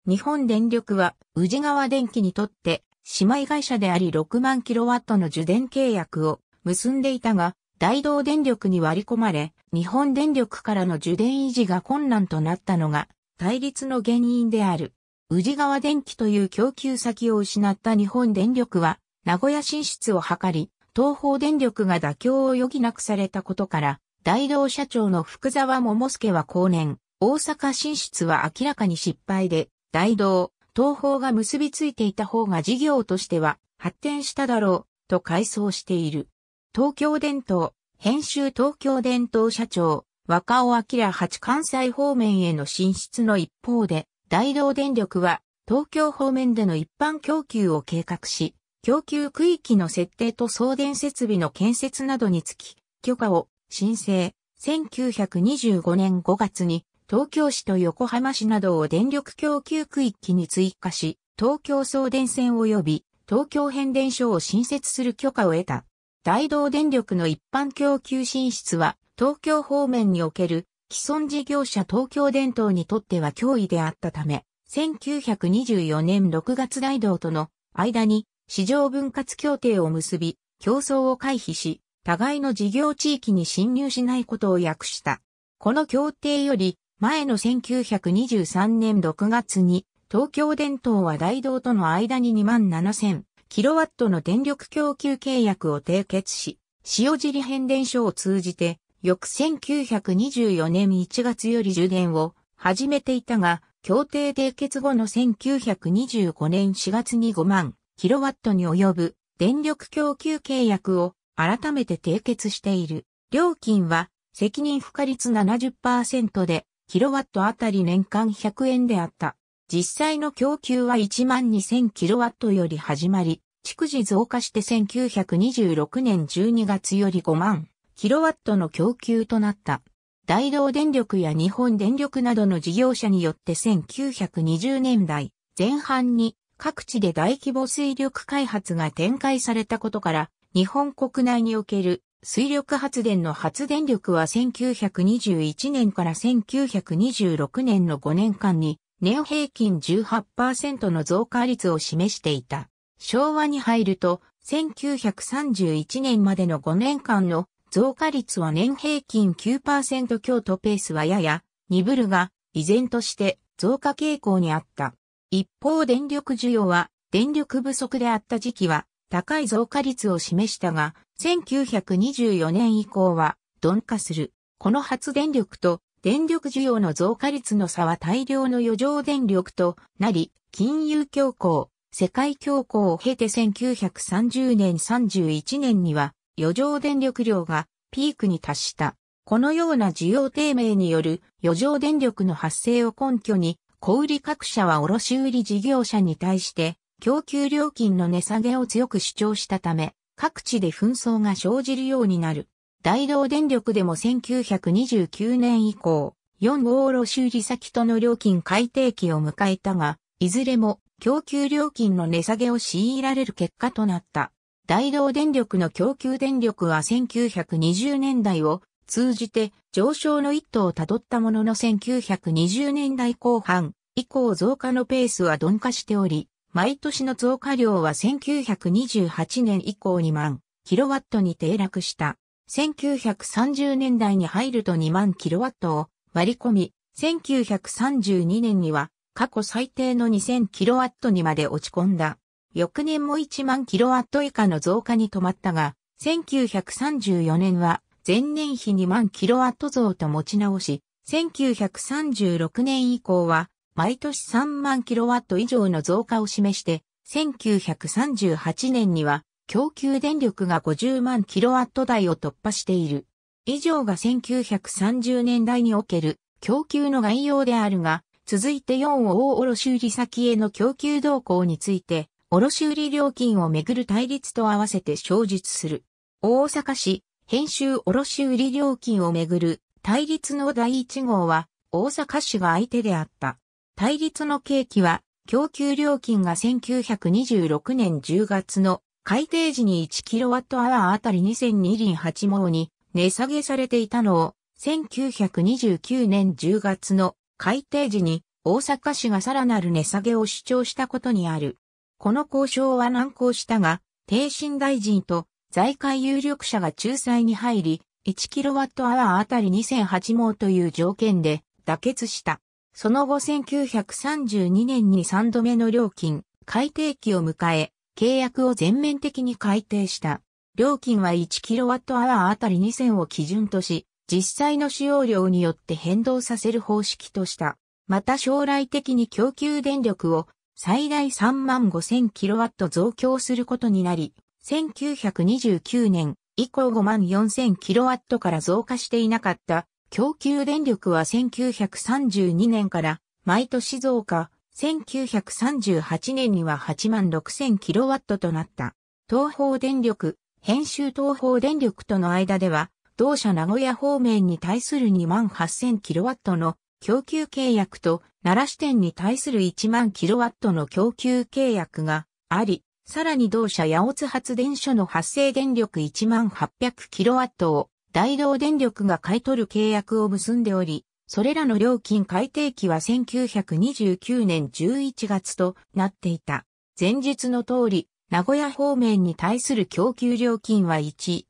日本電力は宇治川電機にとって姉妹会社であり6万キロワットの受電契約を結んでいたが、大道電力に割り込まれ、日本電力からの受電維持が困難となったのが対立の原因である。宇治川電機という供給先を失った日本電力は、名古屋進出を図り、東方電力が妥協を余儀なくされたことから、大道社長の福沢桃介は後年、大阪進出は明らかに失敗で、大道、東方が結びついていた方が事業としては発展しただろう、と回想している。東京伝統、編集東京伝統社長、若尾明八関西方面への進出の一方で、大道電力は東京方面での一般供給を計画し、供給区域の設定と送電設備の建設などにつき、許可を申請。1925年5月に東京市と横浜市などを電力供給区域に追加し、東京送電線及び東京変電所を新設する許可を得た。大道電力の一般供給進出は、東京方面における既存事業者東京電灯にとっては脅威であったため、1924年6月大道との間に市場分割協定を結び、競争を回避し、互いの事業地域に侵入しないことを訳した。この協定より、前の1923年6月に、東京電灯は大道との間に2万7000キロワットの電力供給契約を締結し、塩尻変電所を通じて、翌1924年1月より充電を始めていたが、協定締結後の1925年4月に5万キロワットに及ぶ電力供給契約を改めて締結している。料金は責任負荷率70%でキロワットあたり年間100円であった。実際の供給は1万2000キロワットより始まり、逐次増加して1926年12月より5万キロワットの供給となった。大同電力や日本電力などの事業者によって1920年代前半に各地で大規模水力開発が展開されたことから、日本国内における水力発電の発電力は1921年から1926年の5年間に年平均18%の増加率を示していた。昭和に入ると1931年までの5年間の増加率は年平均9%強とペースはやや鈍るが依然として増加傾向にあった。一方電力需要は電力不足であった時期は高い増加率を示したが、1924年以降は鈍化する。この発電力と電力需要の増加率の差は大量の余剰電力となり、金融恐慌、世界恐慌を経て1930年31年には余剰電力量がピークに達した。このような需要低迷による余剰電力の発生を根拠に、小売各社は卸売事業者に対して供給料金の値下げを強く主張したため、各地で紛争が生じるようになる。大道電力でも1929年以降、4号修理先との料金改定期を迎えたが、いずれも供給料金の値下げを強いられる結果となった。大道電力の供給電力は1920年代を通じて上昇の一途をたどったものの1920年代後半以降増加のペースは鈍化しており、毎年の増加量は1928年以降2万キロワットに低落した。1930年代に入ると2万キロワットを割り込み、1932年には過去最低の2000キロワットにまで落ち込んだ。翌年も1万キロワット以下の増加に止まったが、1934年は前年比2万キロワット増と持ち直し、1936年以降は毎年3万キロワット以上の増加を示して、1938年には供給電力が50万キロワット台を突破している。以上が1930年代における供給の概要であるが、続いて4を大卸売先への供給動向について、卸売料金をめぐる対立と合わせて小述する。大阪市、編集卸売料金をめぐる対立の第1号は、大阪市が相手であった。対立の契機は、供給料金が1926年10月の改定時に 1kWh あたり2002輪8毛に値下げされていたのを、1929年10月の改定時に大阪市がさらなる値下げを主張したことにある。この交渉は難航したが、低信大臣と財界有力者が仲裁に入り、1kWh あたり2008毛という条件で妥結した。その後1932年に3度目の料金、改定期を迎え、契約を全面的に改定した。料金は 1kWh あたり2000を基準とし、実際の使用量によって変動させる方式とした。また将来的に供給電力を最大3万 5000kW 増強することになり、1929年以降5万 4000kW から増加していなかった供給電力は1932年から毎年増加、1938年には8万6000キロワットとなった。東方電力、編集東方電力との間では、同社名古屋方面に対する2万8000キロワットの供給契約と奈良支店に対する1万キロワットの供給契約があり、さらに同社八尾津発電所の発生電力1万800キロワットを大道電力が買い取る契約を結んでおり、それらの料金改定期は1929年11月となっていた。前述の通り、名古屋方面に対する供給料金は 1kWh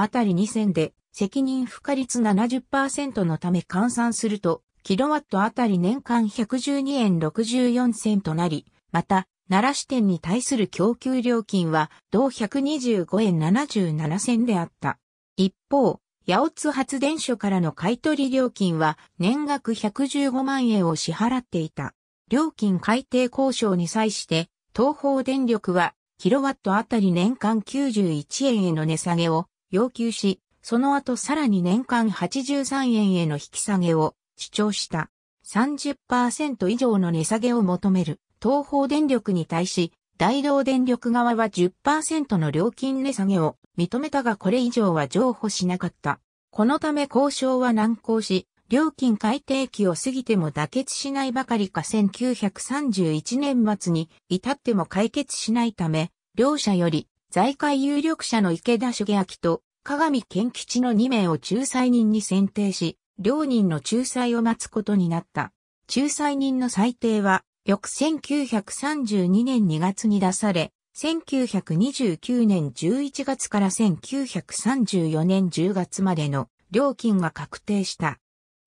あたり2000で、責任負荷率70%のため換算すると、キロワットあたり年間112円64銭となり、また、奈良支店に対する供給料金は、同125円77銭であった。一方、八津発電所からの買取料金は年額115万円を支払っていた。料金改定交渉に際して、東方電力はキロワットあたり年間91円への値下げを要求し、その後さらに年間83円への引き下げを主張した。30%以上の値下げを求める東方電力に対し、大道電力側は10%の料金値下げを認めたがこれ以上は譲歩しなかった。このため交渉は難航し、料金改定期を過ぎても妥結しないばかりか1931年末に至っても解決しないため、両者より財界有力者の池田茂明と鏡健吉の2名を仲裁人に選定し、両人の仲裁を待つことになった。仲裁人の裁定は翌1932年2月に出され、1929年11月から1934年10月までの料金が確定した。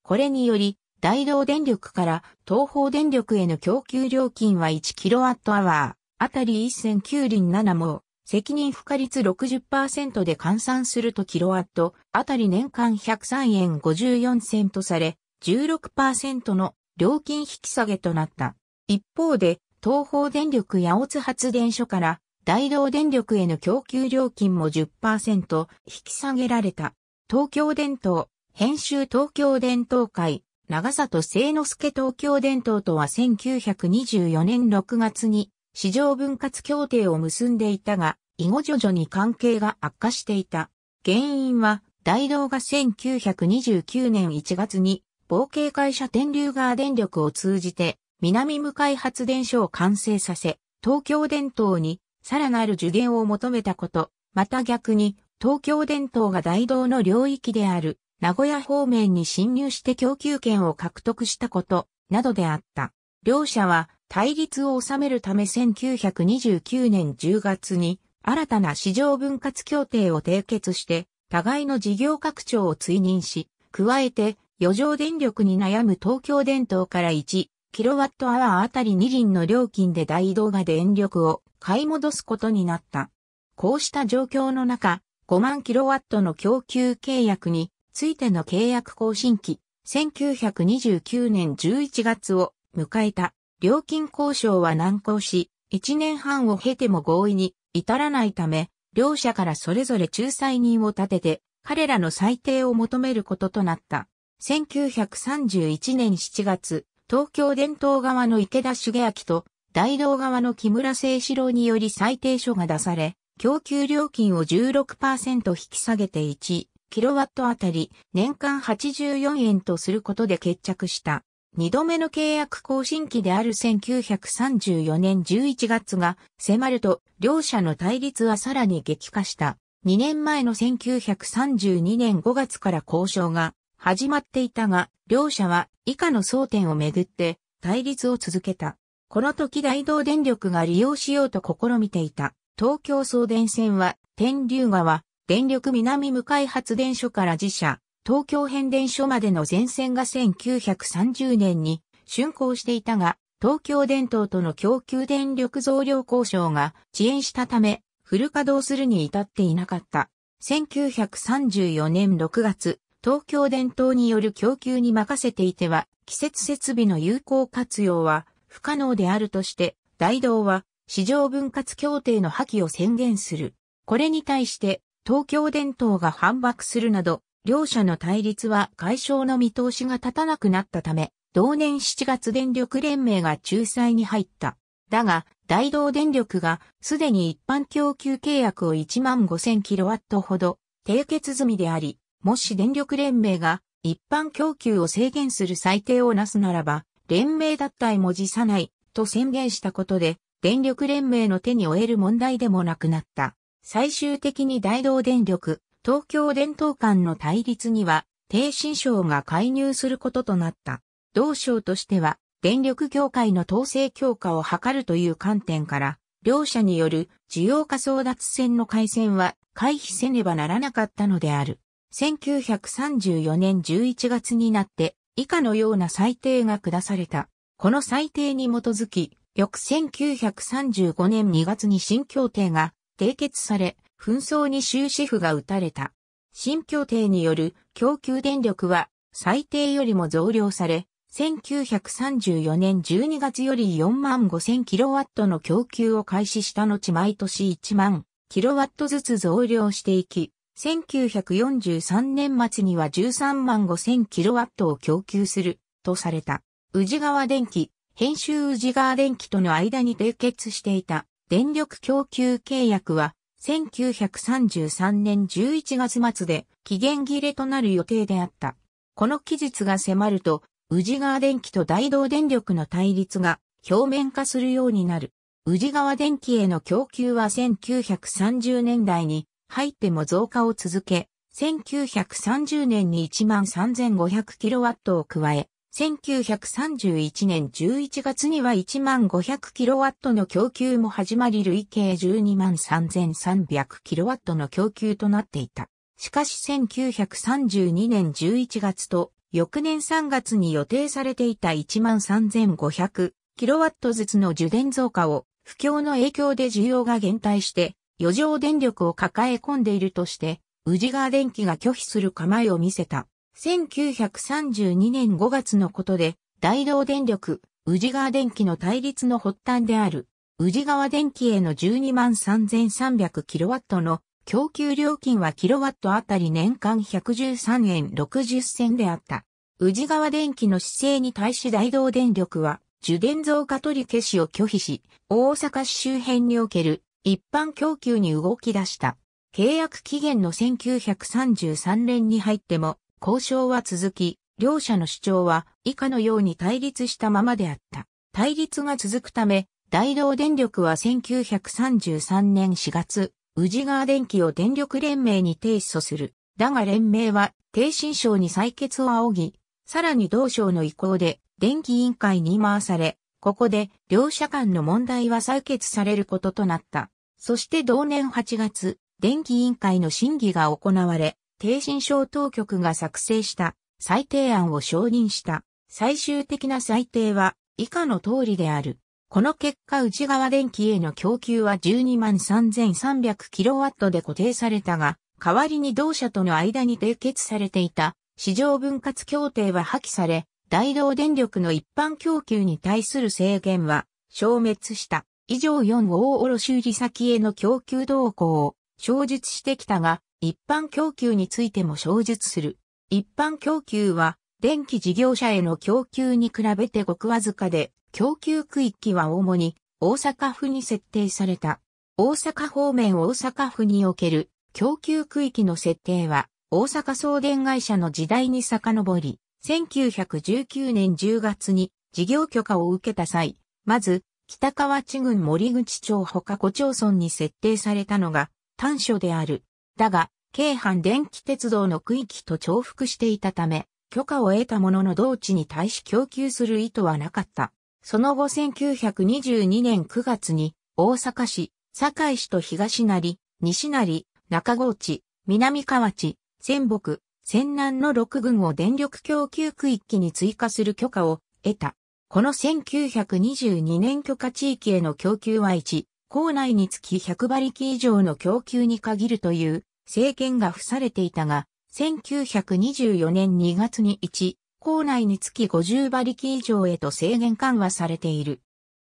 これにより、大道電力から東方電力への供給料金は 1kWh あたり1000九輪7も、責任負荷率60%で換算するとキロワットあたり年間103円54銭とされ、16%の料金引き下げとなった。一方で、東方電力八尾津発電所から大道電力への供給料金も10%引き下げられた。東京電灯、編集東京電灯会、長里聖之助東京電灯とは1924年6月に市場分割協定を結んでいたが、以後徐々に関係が悪化していた。原因は、大道が1929年1月に、冒険会社天竜川電力を通じて、南向井発電所を完成させ、東京電灯にさらなる受験を求めたこと、また逆に東京電灯が大道の領域である名古屋方面に侵入して供給権を獲得したこと、などであった。両者は対立を収めるため1929年10月に新たな市場分割協定を締結して、互いの事業拡張を追認し、加えて余剰電力に悩む東京電灯から1、キロワットアワーあたり2輪の料金で大動画で電力を買い戻すことになった。こうした状況の中、5万キロワットの供給契約についての契約更新期、1929年11月を迎えた料金交渉は難航し、1年半を経ても合意に至らないため、両者からそれぞれ仲裁人を立てて、彼らの裁定を求めることとなった。1931年7月、東京伝統側の池田茂明と大道側の木村聖志郎により裁定書が出され、供給料金を16%引き下げて1、キロワットあたり年間84円とすることで決着した。二度目の契約更新期である1934年11月が迫ると、両者の対立はさらに激化した。2年前の1932年5月から交渉が始まっていたが、両社は以下の争点をめぐって対立を続けた。この時大同電力が利用しようと試みていた東京送電線は天竜川電力南向い発電所から自社東京変電所までの全線が1930年に竣工していたが東京電灯との供給電力増量交渉が遅延したためフル稼働するに至っていなかった。1934年6月、東京電灯による供給に任せていては、季節設備の有効活用は不可能であるとして、大道は市場分割協定の破棄を宣言する。これに対して、東京電灯が反駁するなど、両者の対立は解消の見通しが立たなくなったため、同年7月電力連盟が仲裁に入った。だが、大道電力がすでに一般供給契約を1万5000キロワットほど締結済みであり、もし電力連盟が一般供給を制限する最低をなすならば、連盟脱退も辞さないと宣言したことで、電力連盟の手に負える問題でもなくなった。最終的に大道電力、東京電灯間の対立には、低新省が介入することとなった。同省としては、電力業界の統制強化を図るという観点から、両者による需要化争奪戦の回線は回避せねばならなかったのである。1934年11月になって以下のような裁定が下された。この裁定に基づき、翌1935年2月に新協定が締結され、紛争に終止符が打たれた。新協定による供給電力は最低よりも増量され、1934年12月より4万5000キロワットの供給を開始した後毎年1万キロワットずつ増量していき、1943年末には13万5000キロワットを供給するとされた。宇治川電機、編集宇治川電機との間に締結していた電力供給契約は1933年11月末で期限切れとなる予定であった。この期日が迫ると、宇治川電機と大道電力の対立が表面化するようになる。宇治川電機への供給は1930年代に入っても増加を続け、1930年に 13,500kW を加え、1931年11月には 1500kW の供給も始まり累計 123,300kW の供給となっていた。しかし1932年11月と翌年3月に予定されていた 13,500kW ずつの受電増加を不況の影響で需要が減退して余剰電力を抱え込んでいるとして、宇治川電機が拒否する構えを見せた。1932年5月のことで、大道電力、宇治川電機の対立の発端である、宇治川電機への12万3300キロワットの供給料金はキロワットあたり年間113円60銭であった。宇治川電機の姿勢に対し大道電力は、受電増加取り消しを拒否し、大阪市周辺における一般供給に動き出した。契約期限の1933年に入っても交渉は続き、両者の主張は以下のように対立したままであった。対立が続くため、大同電力は1933年4月、宇治川電機を電力連盟に提訴する。だが連盟は、低新省に採決を仰ぎ、さらに同省の意向で、電気委員会に回され、ここで、両者間の問題は採決されることとなった。そして同年8月、電気委員会の審議が行われ、低信省当局が作成した最低案を承認した。最終的な最低は以下の通りである。この結果内側電気への供給は 123,300kW で固定されたが、代わりに同社との間に締結されていた市場分割協定は破棄され、大道電力の一般供給に対する制限は消滅した。以上4大卸売先への供給動向を承述してきたが、一般供給についても承述する。一般供給は、電気事業者への供給に比べてごくわずかで、供給区域は主に大阪府に設定された。大阪方面大阪府における供給区域の設定は、大阪送電会社の時代に遡り、1919年10月に事業許可を受けた際、まず北河内郡森口町他5町村に設定されたのが短所である。だが、京阪電気鉄道の区域と重複していたため、許可を得たものの同地に対し供給する意図はなかった。その後1922年9月に、大阪市、堺市と東成、西成、中郷地、南河内、仙北、仙南の6郡を電力供給区域に追加する許可を得た。この1922年許可地域への供給は1、校内につき100馬力以上の供給に限るという政権が付されていたが、1924年2月に1、校内につき50馬力以上へと制限緩和されている。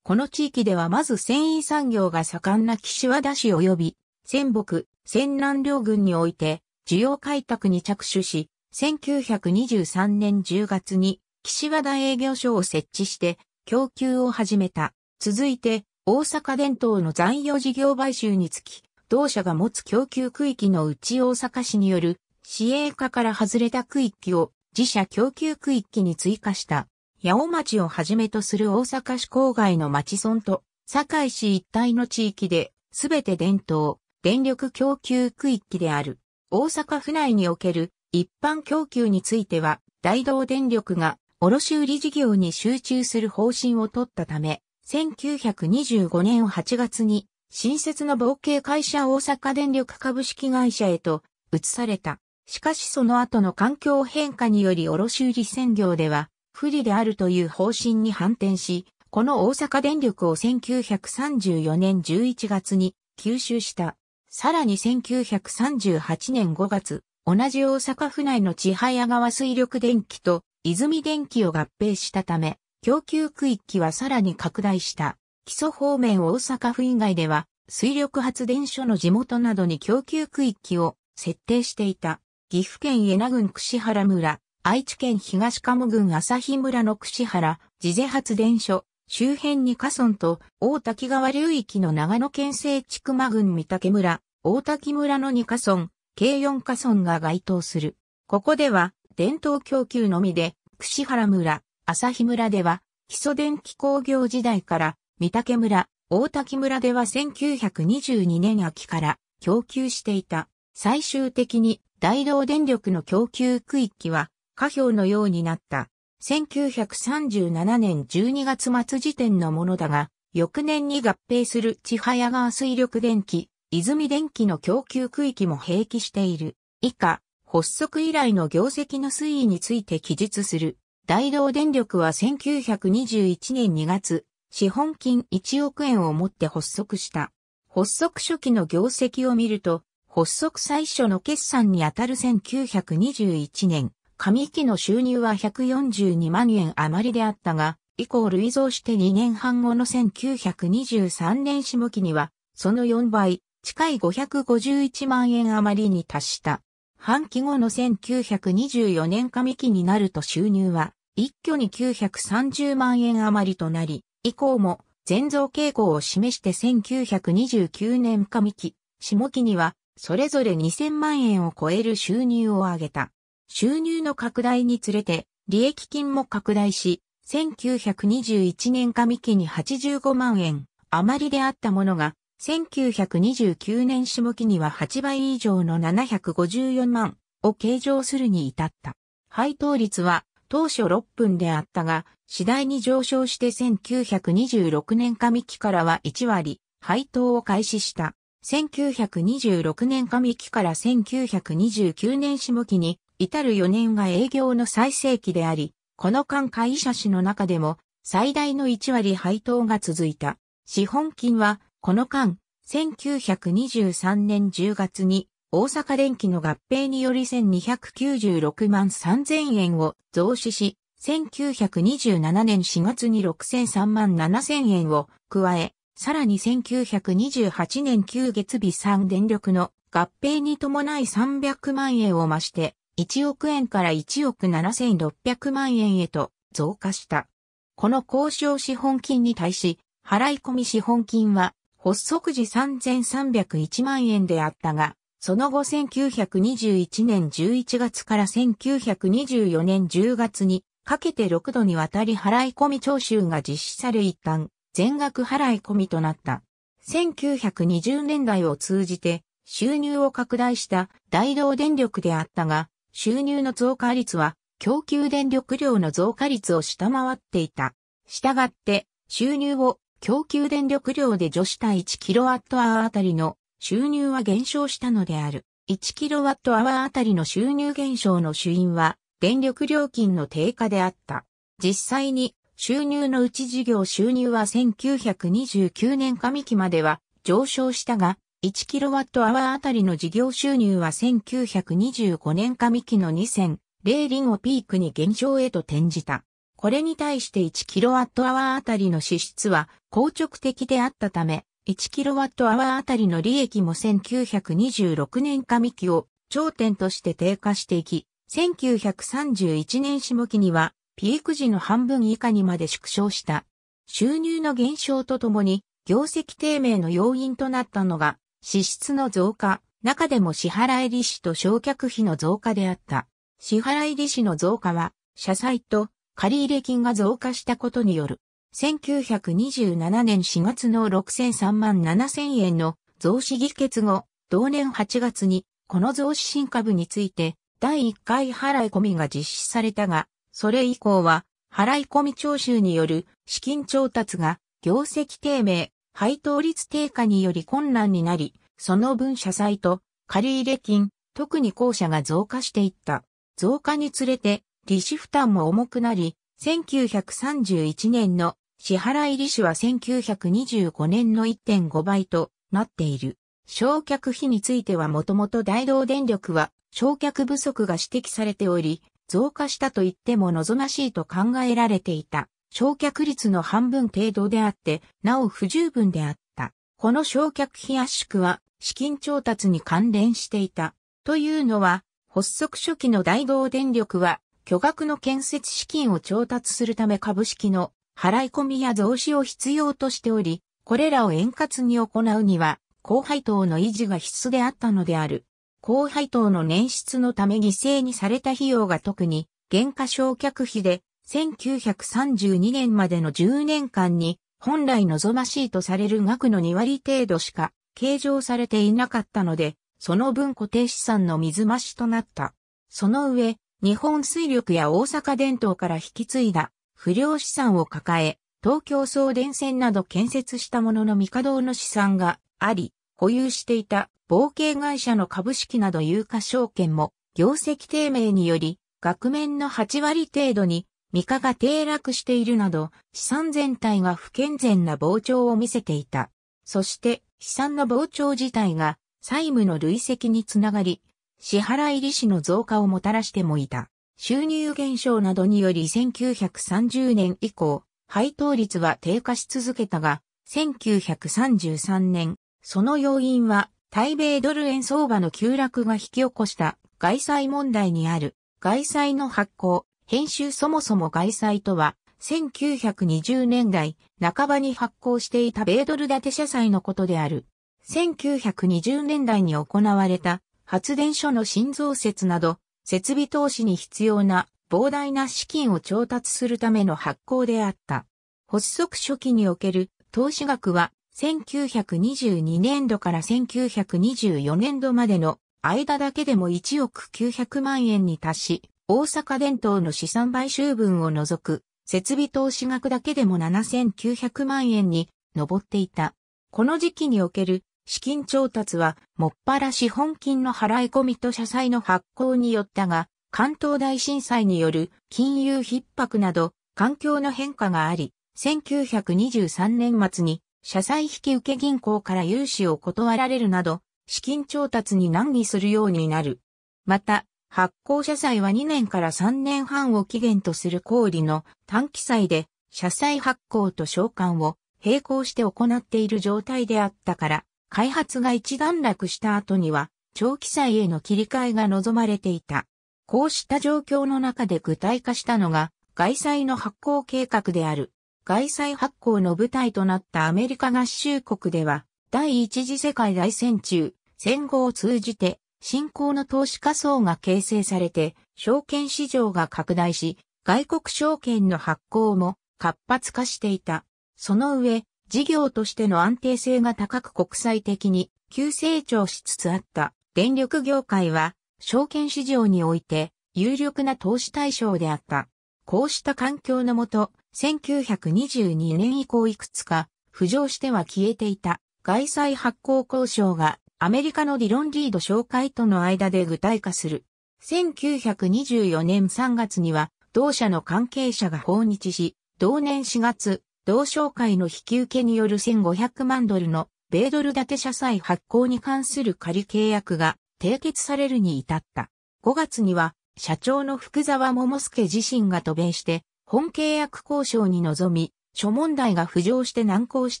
この地域ではまず繊維産業が盛んな岸和田市及び、仙北、仙南両郡において、需要開拓に着手し、1923年10月に岸和田営業所を設置して供給を始めた。続いて、大阪伝統の残余事業買収につき、同社が持つ供給区域のうち大阪市による市営化から外れた区域を自社供給区域に追加した。八尾町をはじめとする大阪市郊外の町村と堺市一帯の地域で、すべて伝統、電力供給区域である。大阪府内における一般供給については、大道電力が卸売事業に集中する方針を取ったため、1925年8月に新設の冒険会社大阪電力株式会社へと移された。しかしその後の環境変化により卸売専業では不利であるという方針に反転し、この大阪電力を1934年11月に吸収した。さらに1938年5月、同じ大阪府内の千早川水力電気と泉電機を合併したため、供給区域はさらに拡大した。基礎方面大阪府以外では、水力発電所の地元などに供給区域を設定していた。岐阜県恵那郡櫛原村、愛知県東鴨郡朝日村の櫛原、自勢発電所、周辺に河村と大滝川流域の長野県西地熊郡三竹村、大滝村の2河村、計4河村が該当する。ここでは、伝統供給のみで、櫛原村、朝日村では、基礎電気工業時代から、三宅村、大滝村では1922年秋から供給していた。最終的に大道電力の供給区域は下表のようになった。1937年12月末時点のものだが、翌年に合併する千早川水力電気、泉電気の供給区域も併記している。以下、発足以来の業績の推移について記述する。大同電力は1921年2月、資本金1億円をもって発足した。発足初期の業績を見ると、発足最初の決算にあたる1921年、上期の収入は142万円余りであったが、以降累増して2年半後の1923年下期には、その4倍、近い551万円余りに達した。半期後の1924年上期になると収入は、一挙に930万円余りとなり、以降も全増傾向を示して1929年上期、下期には、それぞれ2000万円を超える収入を上げた。収入の拡大につれて、利益金も拡大し、1921年上期に85万円余りであったものが、1929年下期には8倍以上の754万を計上するに至った。配当率は当初6分であったが、次第に上昇して1926年上期からは1割、配当を開始した。1926年上期から1929年下期に至る4年が営業の最盛期であり、この間会社史の中でも最大の1割配当が続いた。資本金はこの間、1923年10月に大阪電機の合併により1296万3000円を増資し、1927年4月に6 0 3万7000円を加え、さらに1928年9月日3電力の合併に伴い300万円を増して、1億円から1億7600万円へと増加した。この交渉資本金に対し、払い込み資本金は発足時3301万円であったが、その後1921年11月から1924年10月にかけて6度にわたり払い込み徴収が実施され一旦全額払い込みとなった。1920年代を通じて収入を拡大した大道電力であったが、収入の増加率は供給電力量の増加率を下回っていた。したがって収入を供給電力量で女子た 1kWh あたりの収入は減少したのである。1kWh あたりの収入減少の主因は電力料金の低下であった。実際に収入のうち事業収入は1929年上期までは上昇したが、1kWh あたりの事業収入は1925年上期の2000、0ンをピークに減少へと転じた。これに対して 1kWh あたりの支出は硬直的であったため、1kWh あたりの利益も1926年上期を頂点として低下していき、1931年下期にはピーク時の半分以下にまで縮小した。収入の減少とともに、業績低迷の要因となったのが、支出の増加、中でも支払い利子と償却費の増加であった。支払い利子の増加は、社債と借入金が増加したことによる、1927年4月の6003万7000円の増資議決後、同年8月に、この増資新株について、第1回払い込みが実施されたが、それ以降は、払い込み徴収による資金調達が、業績低迷、配当率低下により困難になり、その分社債と借入金、特に後者が増加していった。増加につれて、利子負担も重くなり、1931年の支払い利子は1925年の1.5倍となっている。焼却費についてはもともと大道電力は焼却不足が指摘されており、増加したと言っても望ましいと考えられていた。焼却率の半分程度であって、なお不十分であった。この焼却費圧縮は資金調達に関連していた。というのは、発足初期の大道電力は巨額の建設資金を調達するため株式の払い込みや増資を必要としており、これらを円滑に行うには、高配当の維持が必須であったのである。高配当の捻出のため犠牲にされた費用が特に、減価償却費で、1932年までの10年間に、本来望ましいとされる額の2割程度しか、計上されていなかったので、その分固定資産の水増しとなった。その上、日本水力や大阪電灯から引き継いだ不良資産を抱え、東京送電線など建設したものの未稼働の資産があり、保有していた冒険会社の株式など有価証券も業績低迷により、額面の8割程度に未価が低落しているなど、資産全体が不健全な膨張を見せていた。そして、資産の膨張自体が債務の累積につながり、支払い利子の増加をもたらしてもいた。収入減少などにより1930年以降、配当率は低下し続けたが、1933年、その要因は、対米ドル円相場の急落が引き起こした外債問題にある、外債の発行、編集そもそも外債とは、1920年代半ばに発行していた米ドル建て社債のことである。1920年代に行われた発電所の新増設など、設備投資に必要な膨大な資金を調達するための発行であった。発足初期における投資額は1922年度から1924年度までの間だけでも1億900万円に達し、大阪伝統の資産買収分を除く設備投資額だけでも7900万円に上っていた。この時期における資金調達は、もっぱら資本金の払い込みと社債の発行によったが、関東大震災による金融逼迫など、環境の変化があり、1923年末に、社債引受銀行から融資を断られるなど、資金調達に難儀するようになる。また、発行社債は2年から3年半を期限とする小売の短期債で、社債発行と償還を並行して行っている状態であったから、開発が一段落した後には、長期債への切り替えが望まれていた。こうした状況の中で具体化したのが、外債の発行計画である。外債発行の舞台となったアメリカ合衆国では、第一次世界大戦中、戦後を通じて、新興の投資家層が形成されて、証券市場が拡大し、外国証券の発行も活発化していた。その上、事業としての安定性が高く国際的に急成長しつつあった電力業界は証券市場において有力な投資対象であった。こうした環境のもと、1922年以降いくつか浮上しては消えていた外債発行交渉がアメリカのディロン・リード紹介との間で具体化する。1924年3月には同社の関係者が訪日し、同年4月、同商会の引き受けによる1500万ドルの米ドル建て社債発行に関する仮契約が締結されるに至った。5月には社長の福沢桃介自身が渡米して本契約交渉に臨み、諸問題が浮上して難航し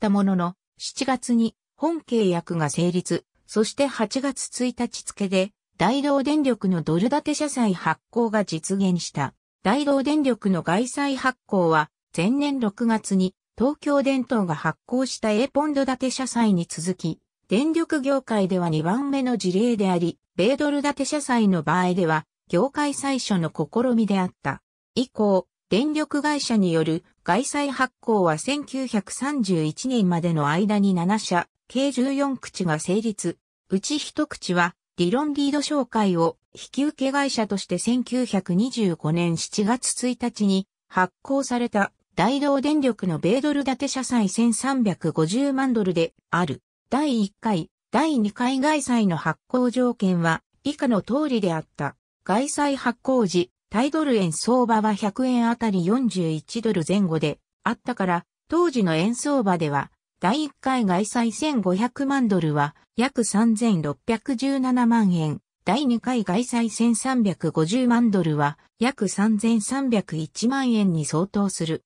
たものの、7月に本契約が成立、そして8月1日付で大同電力のドル建て社債発行が実現した。大同電力の外債発行は前年6月に東京電灯が発行した A ポンド建て社債に続き、電力業界では2番目の事例であり、米ドル建て社債の場合では、業界最初の試みであった。以降、電力会社による外債発行は1931年までの間に7社、計14口が成立。うち一口は、理論リード紹介を引受会社として1925年7月1日に発行された大同電力の米ドル建て社債1350万ドルである。第1回、第2回外債の発行条件は以下の通りであった。外債発行時、対ドル円相場は100円あたり41ドル前後であったから、当時の円相場では、第1回外債1500万ドルは約3617万円。第2回外債1350万ドルは約3301万円に相当する。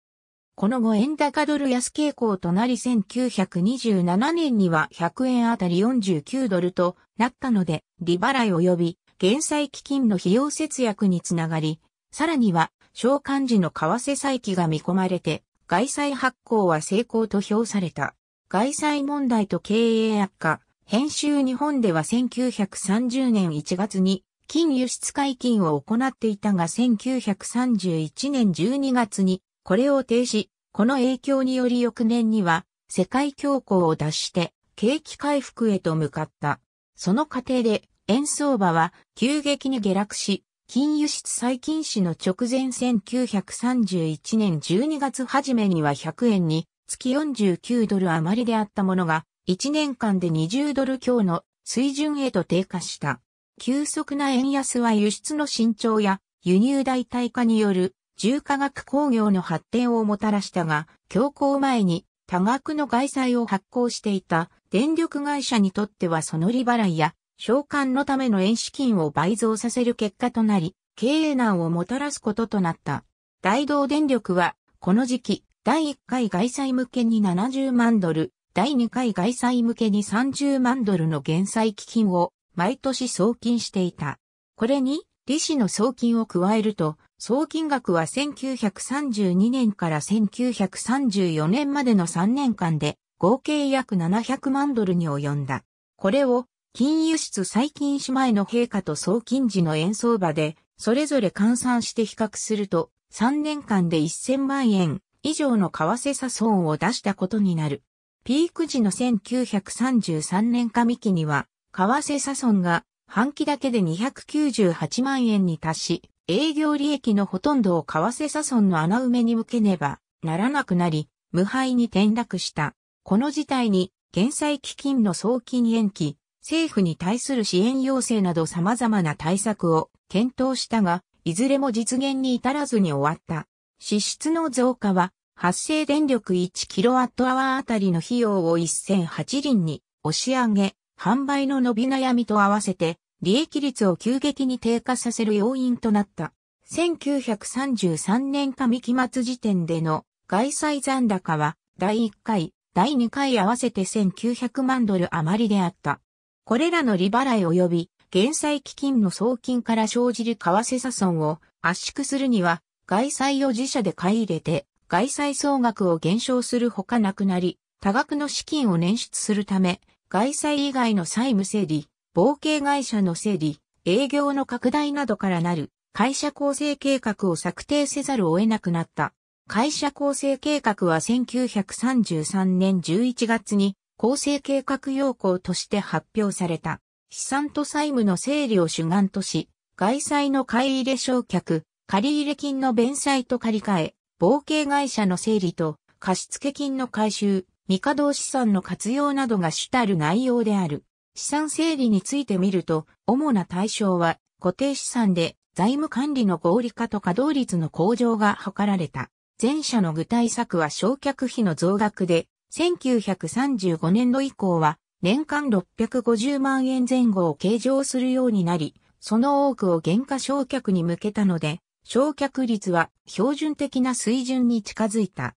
この後円高ドル安傾向となり1927年には100円あたり49ドルとなったので、利払い及び、減債基金の費用節約につながり、さらには、償還時の為替再起が見込まれて、外債発行は成功と評された。外債問題と経営悪化。編集日本では1930年1月に金輸出解禁を行っていたが1931年12月にこれを停止、この影響により翌年には世界恐慌を脱して景気回復へと向かった。その過程で円相場は急激に下落し、金輸出再禁止の直前1931年12月初めには100円に月49ドル余りであったものが1年間で20ドル強の水準へと低下した。急速な円安は輸出の伸長や輸入代替化による重化学工業の発展をもたらしたが、強行前に多額の外債を発行していた電力会社にとってはその利払いや償還のための円資金を倍増させる結果となり、経営難をもたらすこととなった。大道電力は、この時期、第1回外債向けに70万ドル、第2回外債向けに30万ドルの減債基金を毎年送金していた。これに利子の送金を加えると、総金額は1932年から1934年までの3年間で合計約700万ドルに及んだ。これを金輸出最近姉妹の陛下と総金時の円相場でそれぞれ換算して比較すると3年間で1000万円以上の為替差損を出したことになる。ピーク時の1933年上期には為替差損が半期だけで298万円に達し、営業利益のほとんどを為替差損の穴埋めに向けねばならなくなり、無敗に転落した。この事態に、減災基金の送金延期、政府に対する支援要請など様々な対策を検討したが、いずれも実現に至らずに終わった。支出の増加は、発生電力 1kWh あたりの費用を1008輪に押し上げ、販売の伸び悩みと合わせて利益率を急激に低下させる要因となった。1933年上期末時点での外債残高は第1回、第2回合わせて1900万ドル余りであった。これらの利払い及び、減債基金の送金から生じる為替差損を圧縮するには、外債を自社で買い入れて、外債総額を減少するほかなくなり、多額の資金を捻出するため、外債以外の債務整理、冒険会社の整理、営業の拡大などからなる会社構成計画を策定せざるを得なくなった。会社構成計画は1933年11月に構成計画要項として発表された。資産と債務の整理を主眼とし、外債の買い入れ償却、借入金の弁済と借り換え、冒険会社の整理と貸付金の回収、未稼働資産の活用などが主たる内容である。資産整理について見ると、主な対象は固定資産で財務管理の合理化と稼働率の向上が図られた。前者の具体策は償却費の増額で、1935年度以降は年間650万円前後を計上するようになり、その多くを減価償却に向けたので、償却率は標準的な水準に近づいた。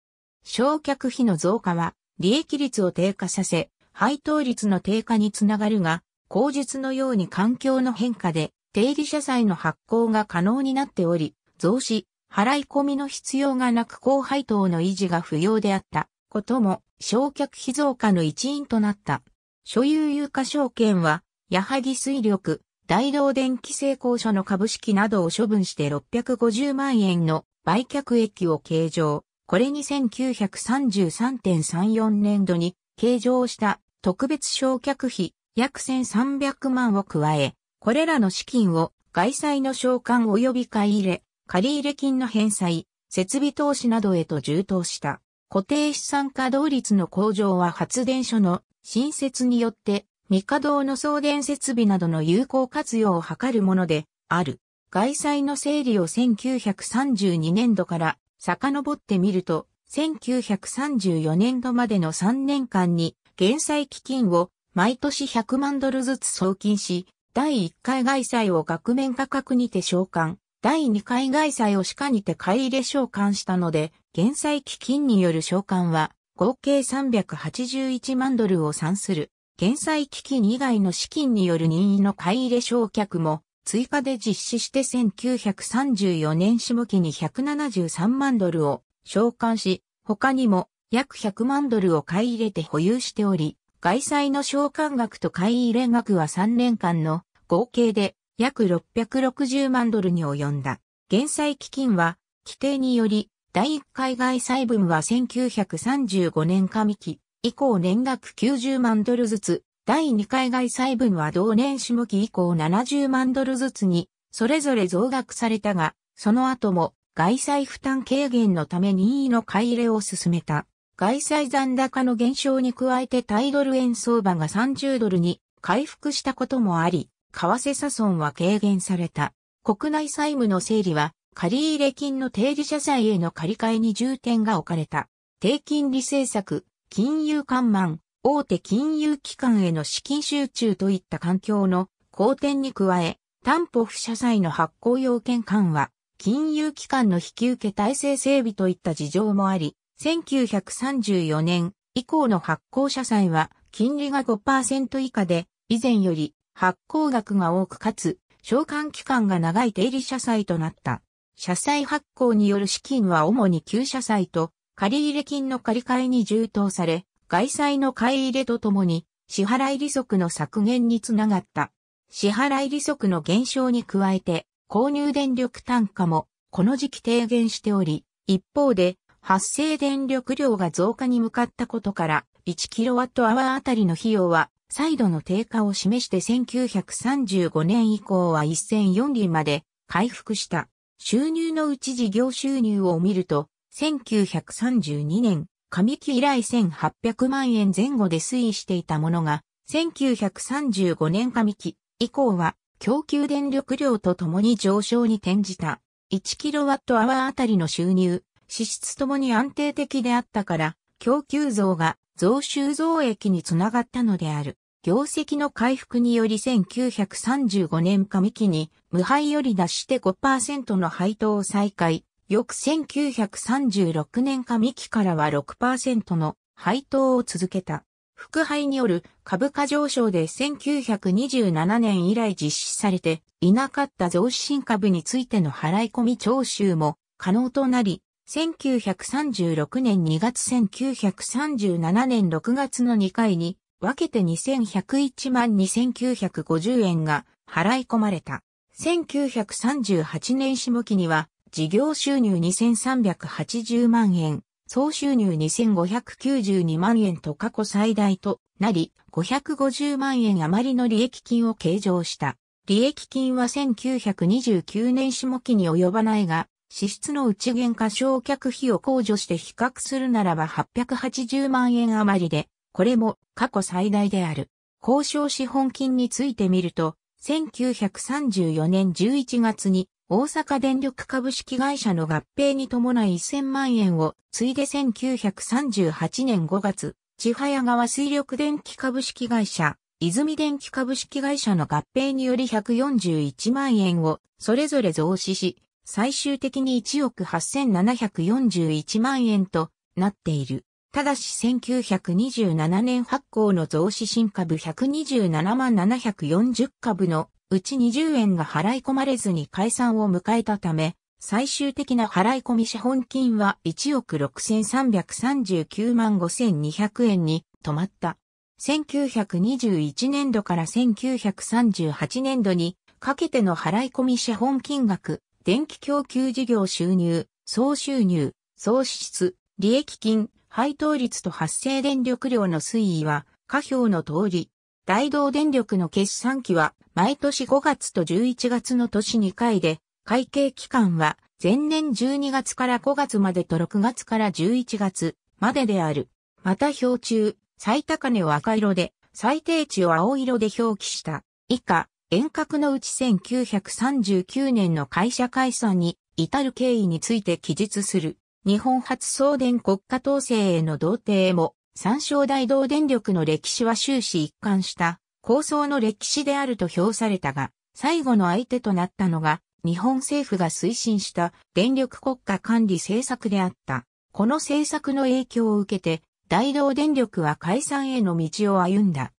償却費の増加は利益率を低下させ、配当率の低下につながるが、口述のように環境の変化で定義社債の発行が可能になっており、増資、払い込みの必要がなく高配当の維持が不要であったことも焼却費増加の一因となった。所有有価証券は、矢作水力、大道電気製鋼所の株式などを処分して650万円の売却益を計上。これに1933.34年度に計上した特別償却費約1300万を加え、これらの資金を外債の償還及び買い入れ、借入金の返済、設備投資などへと充当した。固定資産稼働率の向上は発電所の新設によって、未稼働の送電設備などの有効活用を図るものである。外債の整理を1932年度から遡ってみると、1934年度までの3年間に減債基金を毎年100万ドルずつ送金し、第1回外債を額面価格にて償還、第2回外債を歯科にて買い入れ償還したので、減債基金による償還は合計381万ドルを算する。減債基金以外の資金による任意の買い入れ償却も追加で実施して1934年下期に173万ドルを償還し、他にも約100万ドルを買い入れて保有しており、外債の償還額と買い入れ額は3年間の合計で約660万ドルに及んだ。減債基金は、規定により、第1回外債分は1935年上期以降年額90万ドルずつ、第2回外債分は同年下期以降70万ドルずつに、それぞれ増額されたが、その後も外債負担軽減のため任意の買い入れを進めた。外債残高の減少に加えて対ドル円相場が30ドルに回復したこともあり、為替差損は軽減された。国内債務の整理は、借入金の定時社債への借り換えに重点が置かれた。低金利政策、金融緩慢、大手金融機関への資金集中といった環境の好転に加え、担保不社債の発行要件緩和、金融機関の引き受け体制整備といった事情もあり、1934年以降の発行社債は金利が5%以下で以前より発行額が多くかつ償還期間が長い定理社債となった。社債発行による資金は主に旧社債と借入金の借り換えに充当され、外債の買い入れとともに支払い利息の削減につながった。支払い利息の減少に加えて購入電力単価もこの時期低減しており、一方で発生電力量が増加に向かったことから、1kWh あたりの費用は、再度の低下を示して1935年以降は1004厘まで回復した。収入のうち事業収入を見ると、1932年、上期以来1800万円前後で推移していたものが、1935年上期以降は、供給電力量とともに上昇に転じた。1kWh あたりの収入、支出ともに安定的であったから、供給増が増収増益につながったのである。業績の回復により1935年上期に無敗より出して5%の配当を再開。翌1936年上期からは6%の配当を続けた。副配による株価上昇で1927年以来実施されていなかった増進株についての払い込み徴収も可能となり、1936年2月1937年6月の2回に分けて2101万2950円が払い込まれた。1938年下期には事業収入2380万円、総収入2592万円と過去最大となり、550万円余りの利益金を計上した。利益金は1929年下期に及ばないが、支出の内減化償却費を控除して比較するならば880万円余りで、これも過去最大である。交渉資本金について見ると、1934年11月に大阪電力株式会社の合併に伴い1000万円を、ついで1938年5月、千早川水力電気株式会社、泉電気株式会社の合併により141万円を、それぞれ増資し、最終的に1億8741万円となっている。ただし1927年発行の増資新株127万740株のうち20円が払い込まれずに解散を迎えたため、最終的な払い込み資本金は1億6339万5200円に止まった。1921年度から1938年度にかけての払い込み資本金額電気供給事業収入、総収入、総支出、利益金、配当率と発生電力量の推移は、下表の通り。大同電力の決算期は、毎年5月と11月の年2回で、会計期間は、前年12月から5月までと6月から11月までである。また表中、最高値を赤色で、最低値を青色で表記した。以下、遠隔のうち1939年の会社解散に至る経緯について記述する日本初送電国家統制への同定も三省大同電力の歴史は終始一貫した構想の歴史であると評されたが最後の相手となったのが日本政府が推進した電力国家管理政策であった。この政策の影響を受けて大同電力は解散への道を歩んだ。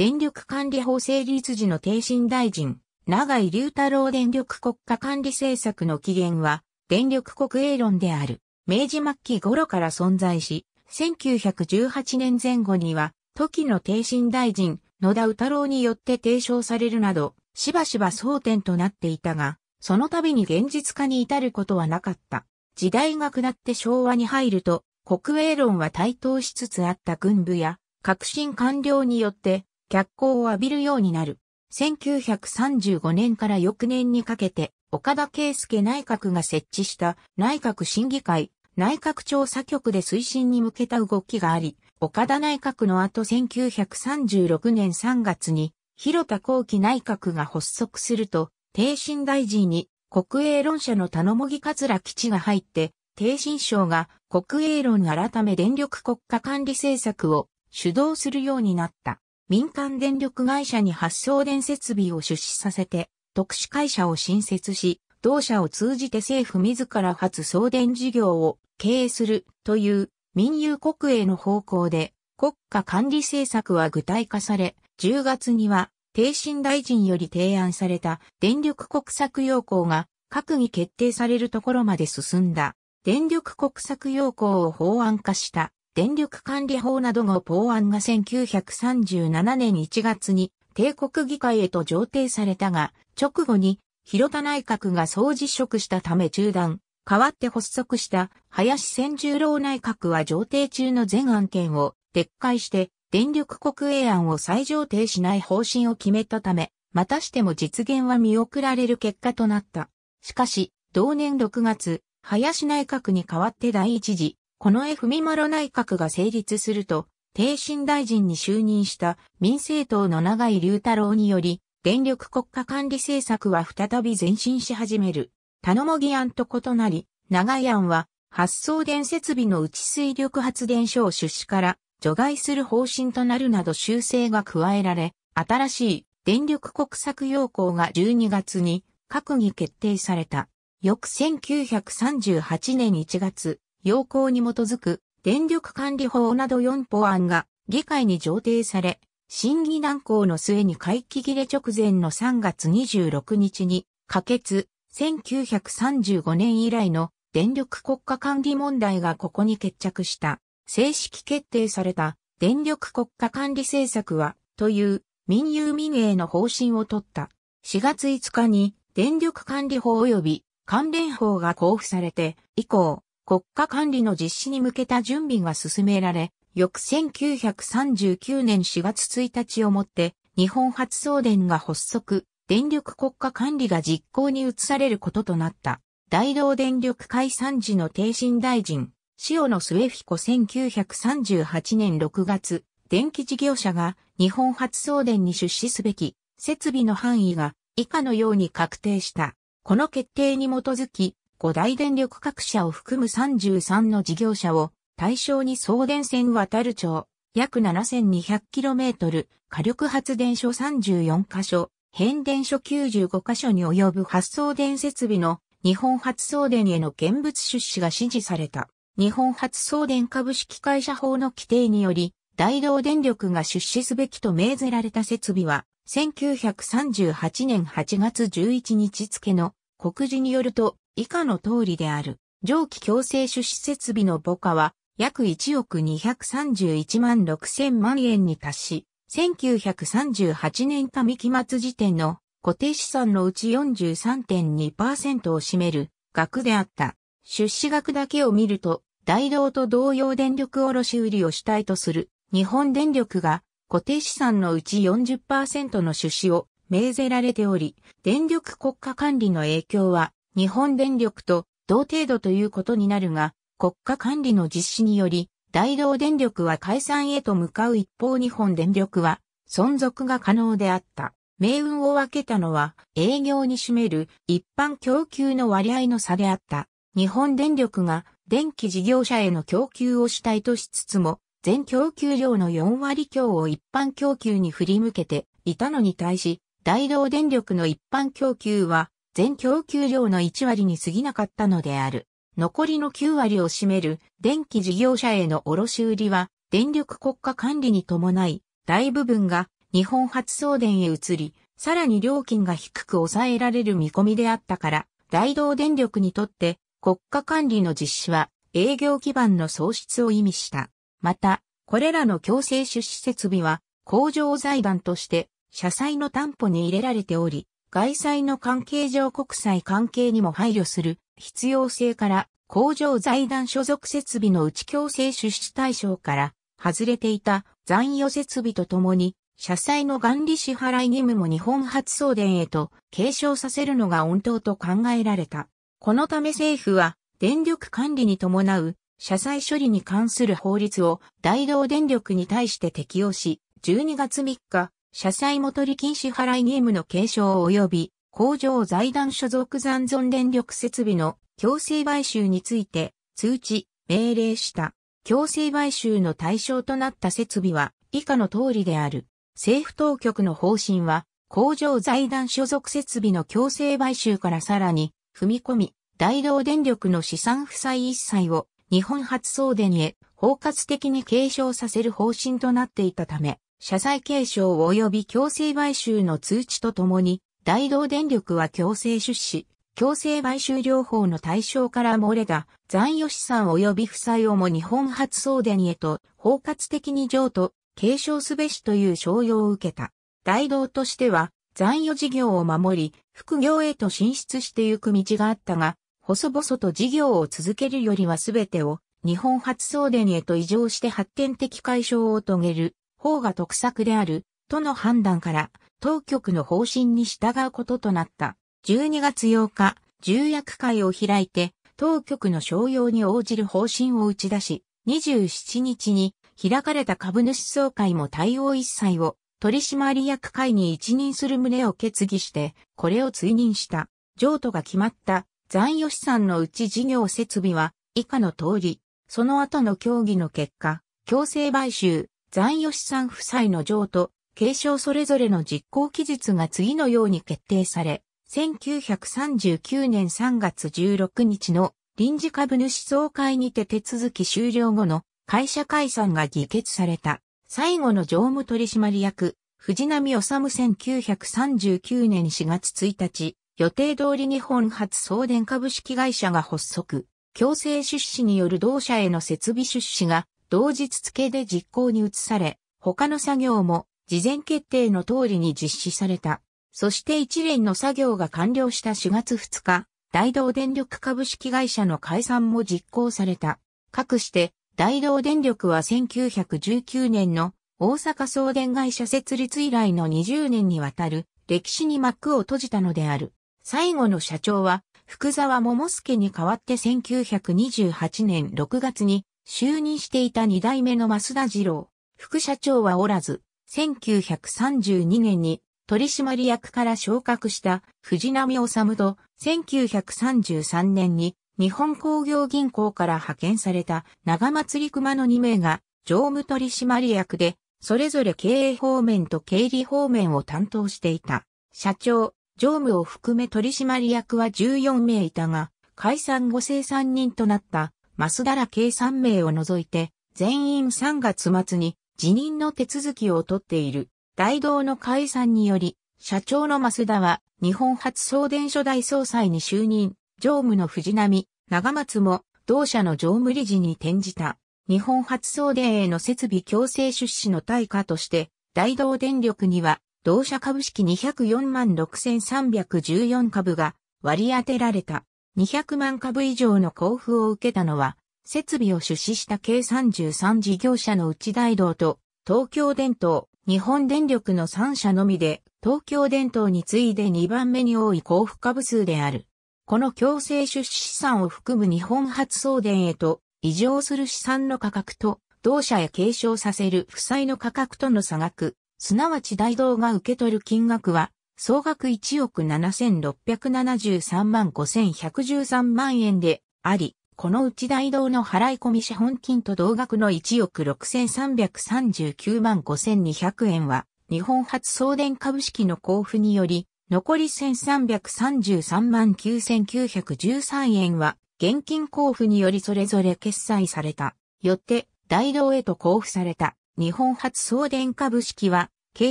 電力管理法成立時の定審大臣、長井隆太郎電力国家管理政策の起源は、電力国営論である、明治末期頃から存在し、1918年前後には、時の定審大臣、野田宇太郎によって提唱されるなど、しばしば争点となっていたが、その度に現実化に至ることはなかった。時代が下って昭和に入ると、国営論は台頭しつつあった軍部や、革新官僚によって、脚光を浴びるようになる。1935年から翌年にかけて、岡田圭介内閣が設置した内閣審議会、内閣調査局で推進に向けた動きがあり、岡田内閣の後1936年3月に、広田幸期内閣が発足すると、帝進大臣に国営論者の田野もぎ桂基地が入って、帝進省が国営論改め電力国家管理政策を主導するようになった。民間電力会社に発送電設備を出資させて、特殊会社を新設し、同社を通じて政府自ら発送電事業を経営するという民有国営の方向で国家管理政策は具体化され、10月には定新大臣より提案された電力国策要項が閣議決定されるところまで進んだ電力国策要項を法案化した電力管理法などの法案が1937年1月に帝国議会へと上呈されたが、直後に広田内閣が総辞職したため中断、代わって発足した林千十郎内閣は上呈中の全案件を撤回して電力国営案を再上呈しない方針を決めたため、またしても実現は見送られる結果となった。しかし、同年6月、林内閣に代わって第一次この絵文丸内閣が成立すると、定新大臣に就任した民政党の長井隆太郎により、電力国家管理政策は再び前進し始める。頼もぎ案と異なり、長井案は発送電設備の内水力発電所を出資から除外する方針となるなど修正が加えられ、新しい電力国策要項が12月に閣議決定された。翌1938年1月、要項に基づく電力管理法など4法案が議会に上呈され、審議難航の末に会期切れ直前の3月26日に可決、1935年以来の電力国家管理問題がここに決着した。正式決定された電力国家管理政策は、という民有民営の方針を取った。4月5日に電力管理法及び関連法が交付されて、以降、国家管理の実施に向けた準備が進められ、翌1939年4月1日をもって、日本発送電が発足、電力国家管理が実行に移されることとなった。大道電力解散時の定進大臣、塩野末彦1938年6月、電気事業者が日本発送電に出資すべき設備の範囲が以下のように確定した。この決定に基づき、五大電力各社を含む33の事業者を対象に送電線渡る町、約 7200km、火力発電所34カ所、変電所95カ所に及ぶ発送電設備の日本発送電への現物出資が指示された。日本発送電株式会社法の規定により、大道電力が出資すべきと命ぜられた設備は、1938年8月11日付の告示によると、以下の通りである。上記強制種子設備の母価は約1億231万6千万円に達し、1938年上期末時点の固定資産のうち43.2%を占める額であった。出資額だけを見ると、大道と同様電力卸売を主体とする日本電力が固定資産のうち40%の出資を命ぜられており、電力国家管理の影響は日本電力と同程度ということになるが、国家管理の実施により、大道電力は解散へと向かう一方日本電力は存続が可能であった。命運を分けたのは営業に占める一般供給の割合の差であった。日本電力が電気事業者への供給を主体としつつも、全供給量の4割強を一般供給に振り向けていたのに対し、大道電力の一般供給は全供給量の1割に過ぎなかったのである。残りの9割を占める電気事業者への卸売は電力国家管理に伴い大部分が日本発送電へ移り、さらに料金が低く抑えられる見込みであったから、大道電力にとって国家管理の実施は営業基盤の創出を意味した。また、これらの強制出資設備は工場財団として社債の担保に入れられており、外債の関係上国際関係にも配慮する必要性から工場財団所属設備の内強制出資対象から外れていた残余設備とともに社債の元利支払い義務も日本発送電へと継承させるのが本当と考えられた。このため政府は電力管理に伴う社債処理に関する法律を大道電力に対して適用し、12月3日、社債元利金支払い義務の継承及び工場財団所属残存電力設備の強制買収について通知、命令した。強制買収の対象となった設備は以下の通りである。政府当局の方針は工場財団所属設備の強制買収からさらに踏み込み、大同電力の資産負債一切を日本発送電へ包括的に継承させる方針となっていたため、社債継承及び強制買収の通知とともに、大道電力は強制出資、強制買収療法の対象から漏れた残余資産及び負債をも日本発送電へと包括的に譲渡、継承すべしという商用を受けた。大道としては残余事業を守り、副業へと進出してゆく道があったが、細々と事業を続けるよりは全てを日本発送電へと移譲して発展的解消を遂げる方が得策である、との判断から、当局の方針に従うこととなった。12月8日、重役会を開いて、当局の商用に応じる方針を打ち出し、27日に開かれた株主総会も対応一切を取締役会に一任する旨を決議して、これを追認した。譲渡が決まった残余資産のうち事業設備は以下の通り、その後の協議の結果、強制買収、残吉さん夫妻の譲と継承それぞれの実行期日が次のように決定され、1939年3月16日の臨時株主総会にて手続き終了後の会社解散が議決された。最後の常務取締役、藤波治1939年4月1日、予定通り日本初送電株式会社が発足。強制出資による同社への設備出資が同日付で実行に移され、他の作業も事前決定の通りに実施された。そして一連の作業が完了した4月2日、大道電力株式会社の解散も実行された。かくして、大道電力は1919年の大阪送電会社設立以来の20年にわたる歴史に幕を閉じたのである。最後の社長は福沢桃介に代わって1928年6月に就任していた二代目の増田次郎、副社長はおらず、1932年に取締役から昇格した藤波治と1933年に日本工業銀行から派遣された長松り熊の2名が常務取締役で、それぞれ経営方面と経理方面を担当していた。社長、常務を含め取締役は14名いたが、解散後生3人となった増田ら計3名を除いて、全員3月末に辞任の手続きを取っている。大道の解散により、社長の増田は日本初送電所大総裁に就任、常務の藤波、長松も同社の常務理事に転じた。日本初送電への設備強制出資の対価として、大道電力には同社株式204万6314株が割り当てられた。200万株以上の交付を受けたのは、設備を出資した計33事業者のうち大道と、東京電灯、日本電力の3社のみで、東京電灯に次いで2番目に多い交付株数である。この強制出資資産を含む日本発送電へと、異常する資産の価格と、同社へ継承させる負債の価格との差額、すなわち大道が受け取る金額は、総額1億7673万5113万円であり、このうち大道の払い込み資本金と同額の1億6339万5200円は、日本初送電株式の交付により、残り1333万9913円は、現金交付によりそれぞれ決済された。よって、大道へと交付された、日本初送電株式は、計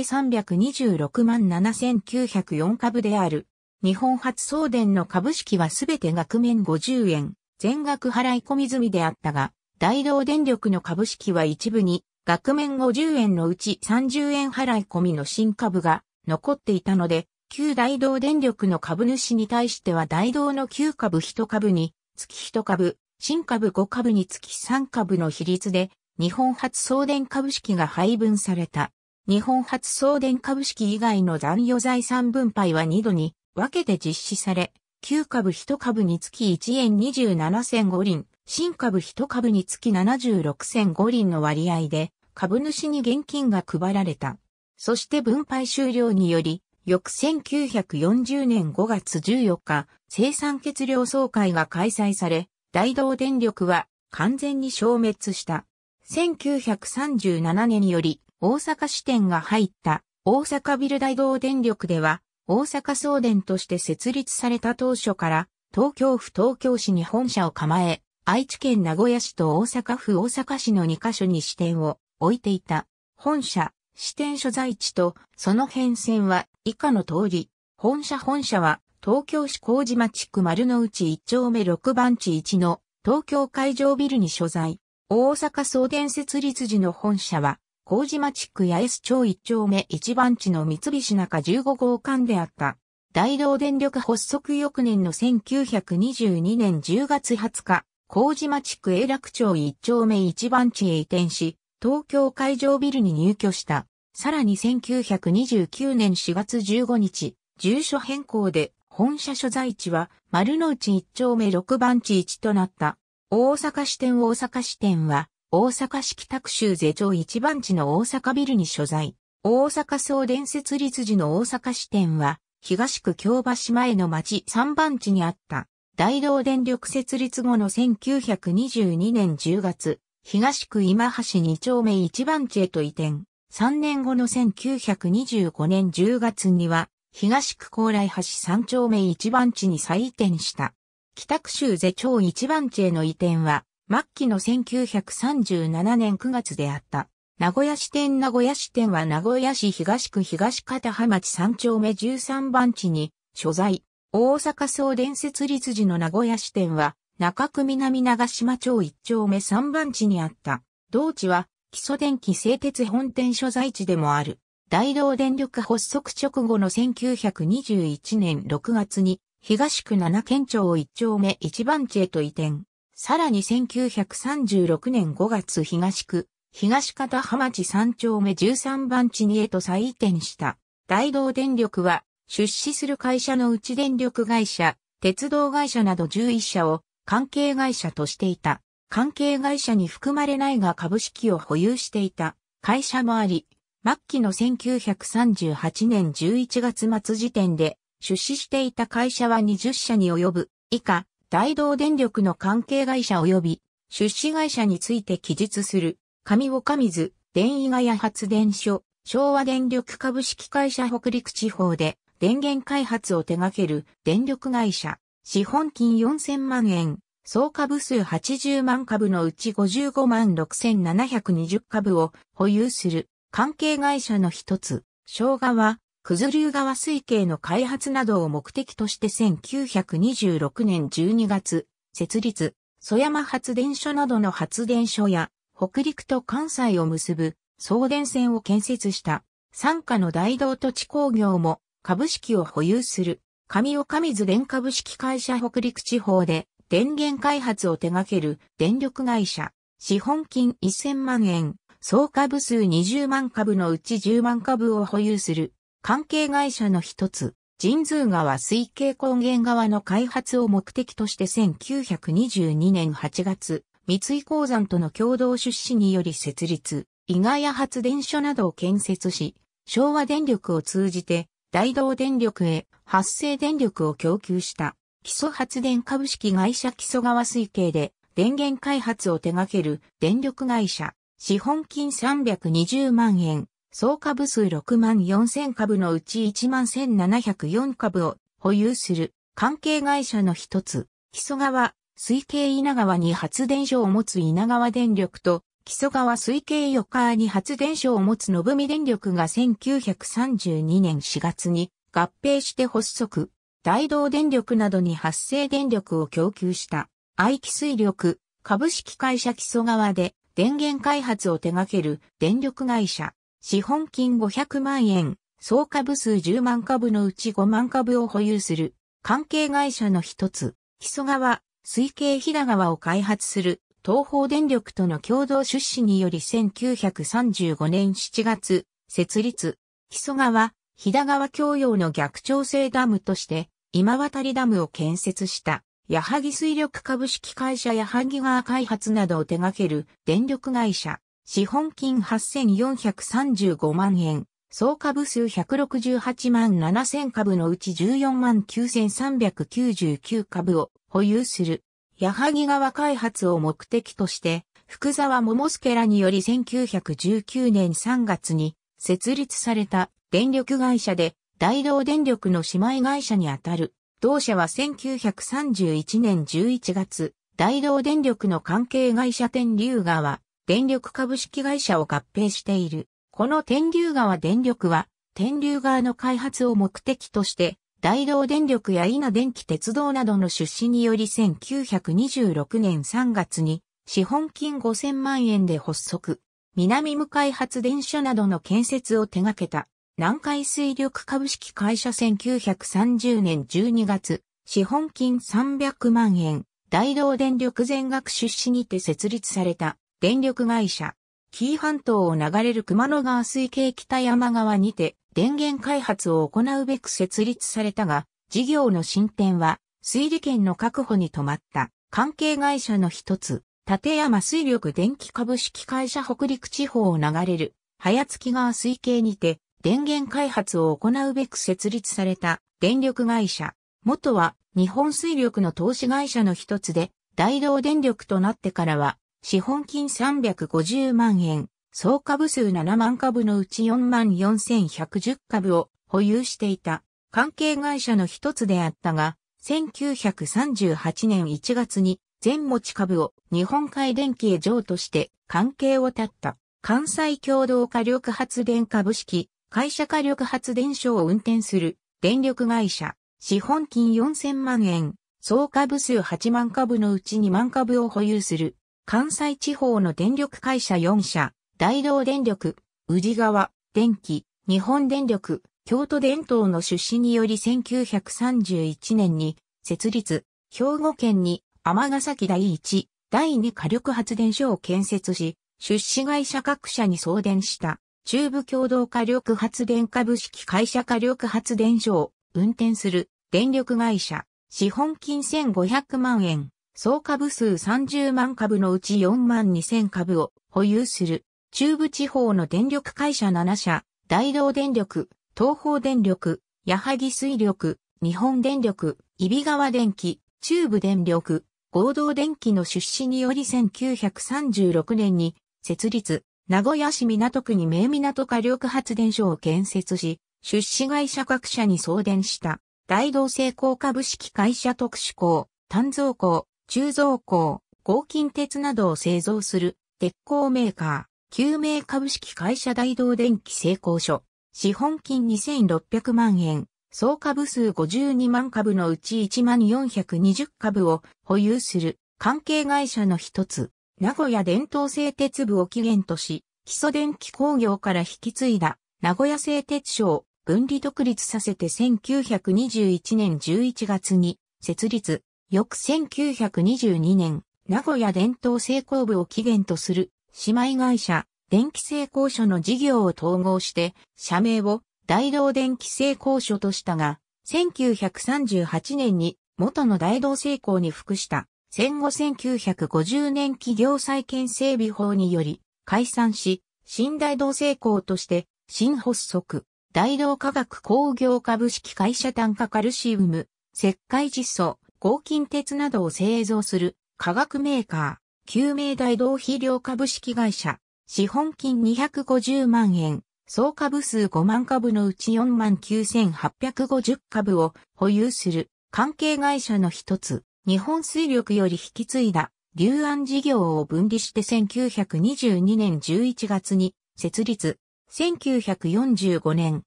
326万7904株である。日本初送電の株式はすべて額面50円、全額払い込み済みであったが、大同電力の株式は一部に、額面50円のうち30円払い込みの新株が残っていたので、旧大同電力の株主に対しては大同の旧株1株に、月1株、新株5株に月3株の比率で、日本初送電株式が配分された。日本発送電株式以外の残余財産分配は2度に分けて実施され、旧株1株につき1円27銭5輪、新株1株につき76銭5輪の割合で株主に現金が配られた。そして分配終了により、翌1940年5月14日、生産決量総会が開催され、大同電力は完全に消滅した。1937年より大阪支店が入った大阪ビル大同電力では、大阪送電として設立された当初から、東京府東京市に本社を構え、愛知県名古屋市と大阪府大阪市の2カ所に支店を置いていた。本社、支店所在地とその変遷は以下の通り、本社本社は東京市麹町区丸の内1丁目6番地1の東京海上ビルに所在。大阪送電設立時の本社は麹町区八重洲町一丁目一番地の三菱中15号館であった。大道電力発足翌年の1922年10月20日、麹町区永楽町一丁目一番地へ移転し、東京海上ビルに入居した。さらに1929年4月15日、住所変更で本社所在地は丸の内一丁目6番地1となった。大阪支店大阪支店は大阪市北区州是町一番地の大阪ビルに所在。大阪総電設立時の大阪支店は、東区京橋前の町三番地にあった。大道電力設立後の1922年10月、東区今橋二丁目一番地へと移転。3年後の1925年10月には、東区高麗橋三丁目一番地に再移転した。北区州是町一番地への移転は、末期の1937年9月であった。名古屋支店名古屋支店は名古屋市東区東片浜町3丁目13番地に所在。大阪総電設立時の名古屋支店は中区南長島町1丁目3番地にあった。同地は基礎電気製鉄本店所在地でもある。大道電力発足直後の1921年6月に東区7県庁1丁目1番地へと移転。さらに1936年5月東区、東片浜町3丁目13番地にへと再移転した。大道電力は、出資する会社のうち電力会社、鉄道会社など11社を関係会社としていた。関係会社に含まれないが株式を保有していた会社もあり、末期の1938年11月末時点で出資していた会社は20社に及ぶ以下大同電力の関係会社及び出資会社について記述する、上岡水、電位ヶ谷発電所、昭和電力株式会社北陸地方で電源開発を手掛ける電力会社、資本金4000万円、総株数80万株のうち55万6720株を保有する関係会社の一つ、昭和は九頭竜川水系の開発などを目的として1926年12月、設立、蘇山発電所などの発電所や、北陸と関西を結ぶ送電線を建設した、傘下の大道土地工業も株式を保有する、神岡水電株式会社北陸地方で電源開発を手掛ける電力会社、資本金1000万円、総株数20万株のうち10万株を保有する関係会社の一つ、神通川水系根源側の開発を目的として1922年8月、三井鉱山との共同出資により設立、伊賀屋発電所などを建設し、昭和電力を通じて大道電力へ発生電力を供給した。基礎発電株式会社基礎川水系で電源開発を手掛ける電力会社、資本金320万円、総株数6万4000株のうち1万1704株を保有する関係会社の一つ、木曽川、水系稲川に発電所を持つ稲川電力と、木曽川水系横川に発電所を持つ信美電力が1932年4月に合併して発足、大道電力などに発生電力を供給した愛機水力株式会社木曽川で電源開発を手掛ける電力会社。資本金500万円、総株数10万株のうち5万株を保有する関係会社の一つ、木曽川、水系飛騨川を開発する東方電力との共同出資により1935年7月、設立、木曽川、飛騨川共用の逆調整ダムとして、今渡りダムを建設した、矢作水力株式会社矢作川開発などを手掛ける電力会社。資本金8435万円、総株数168万7000株のうち14万9399株を保有する。矢作川開発を目的として、福沢桃介らにより1919年3月に設立された電力会社で、大道電力の姉妹会社にあたる。同社は1931年11月、大道電力の関係会社天竜川、電力株式会社を合併している。この天竜川電力は、天竜川の開発を目的として、大道電力や稲電気鉄道などの出資により1926年3月に、資本金5000万円で発足。南向海発電所などの建設を手掛けた。南海水力株式会社1930年12月、資本金300万円、大道電力全額出資にて設立された。電力会社、紀伊半島を流れる熊野川水系北山川にて電源開発を行うべく設立されたが、事業の進展は水利権の確保に止まった関係会社の一つ、立山水力電気株式会社北陸地方を流れる早月川水系にて電源開発を行うべく設立された電力会社。元は日本水力の投資会社の一つで、大道電力となってからは資本金350万円、総株数7万株のうち4万4110株を保有していた関係会社の一つであったが、1938年1月に全持ち株を日本海電機へ譲渡して関係を立った関西共同火力発電株式会社火力発電所を運転する電力会社資本金4000万円総株数8万株のうち2万株を保有する関西地方の電力会社4社、大道電力、宇治川、電気、日本電力、京都電灯の出資により1931年に設立、兵庫県に尼崎第1、第2火力発電所を建設し、出資会社各社に送電した中部共同火力発電株式会社火力発電所を運転する電力会社、資本金1500万円、総株数30万株のうち4万2000株を保有する、中部地方の電力会社7社、大道電力、東方電力、矢作水力、日本電力、揖斐川電機、中部電力、合同電機の出資により1936年に設立、名古屋市港区に名港火力発電所を建設し、出資会社各社に送電した、大道成功株式会社特殊工、炭造工、鋳造工、合金鉄などを製造する鉄鋼メーカー、救命株式会社大道電機製鋼所、資本金2600万円、総株数52万株のうち1万420株を保有する関係会社の一つ、名古屋伝統製鉄部を起源とし、基礎電気工業から引き継いだ名古屋製鉄所を分離独立させて1921年11月に設立、翌1922年、名古屋伝統製功部を起源とする姉妹会社、電気製功所の事業を統合して、社名を大道電気製功所としたが、1938年に元の大道製功に服した。戦後1950年企業再建整備法により解散し、新大道製功として新発足、大道科学工業株式会社単価カルシウム、石灰実装、合金鉄などを製造する化学メーカー、救命大同肥料株式会社、資本金250万円、総株数5万株のうち4万9850株を保有する関係会社の一つ、日本水力より引き継いだ、流安事業を分離して1922年11月に設立、1945年、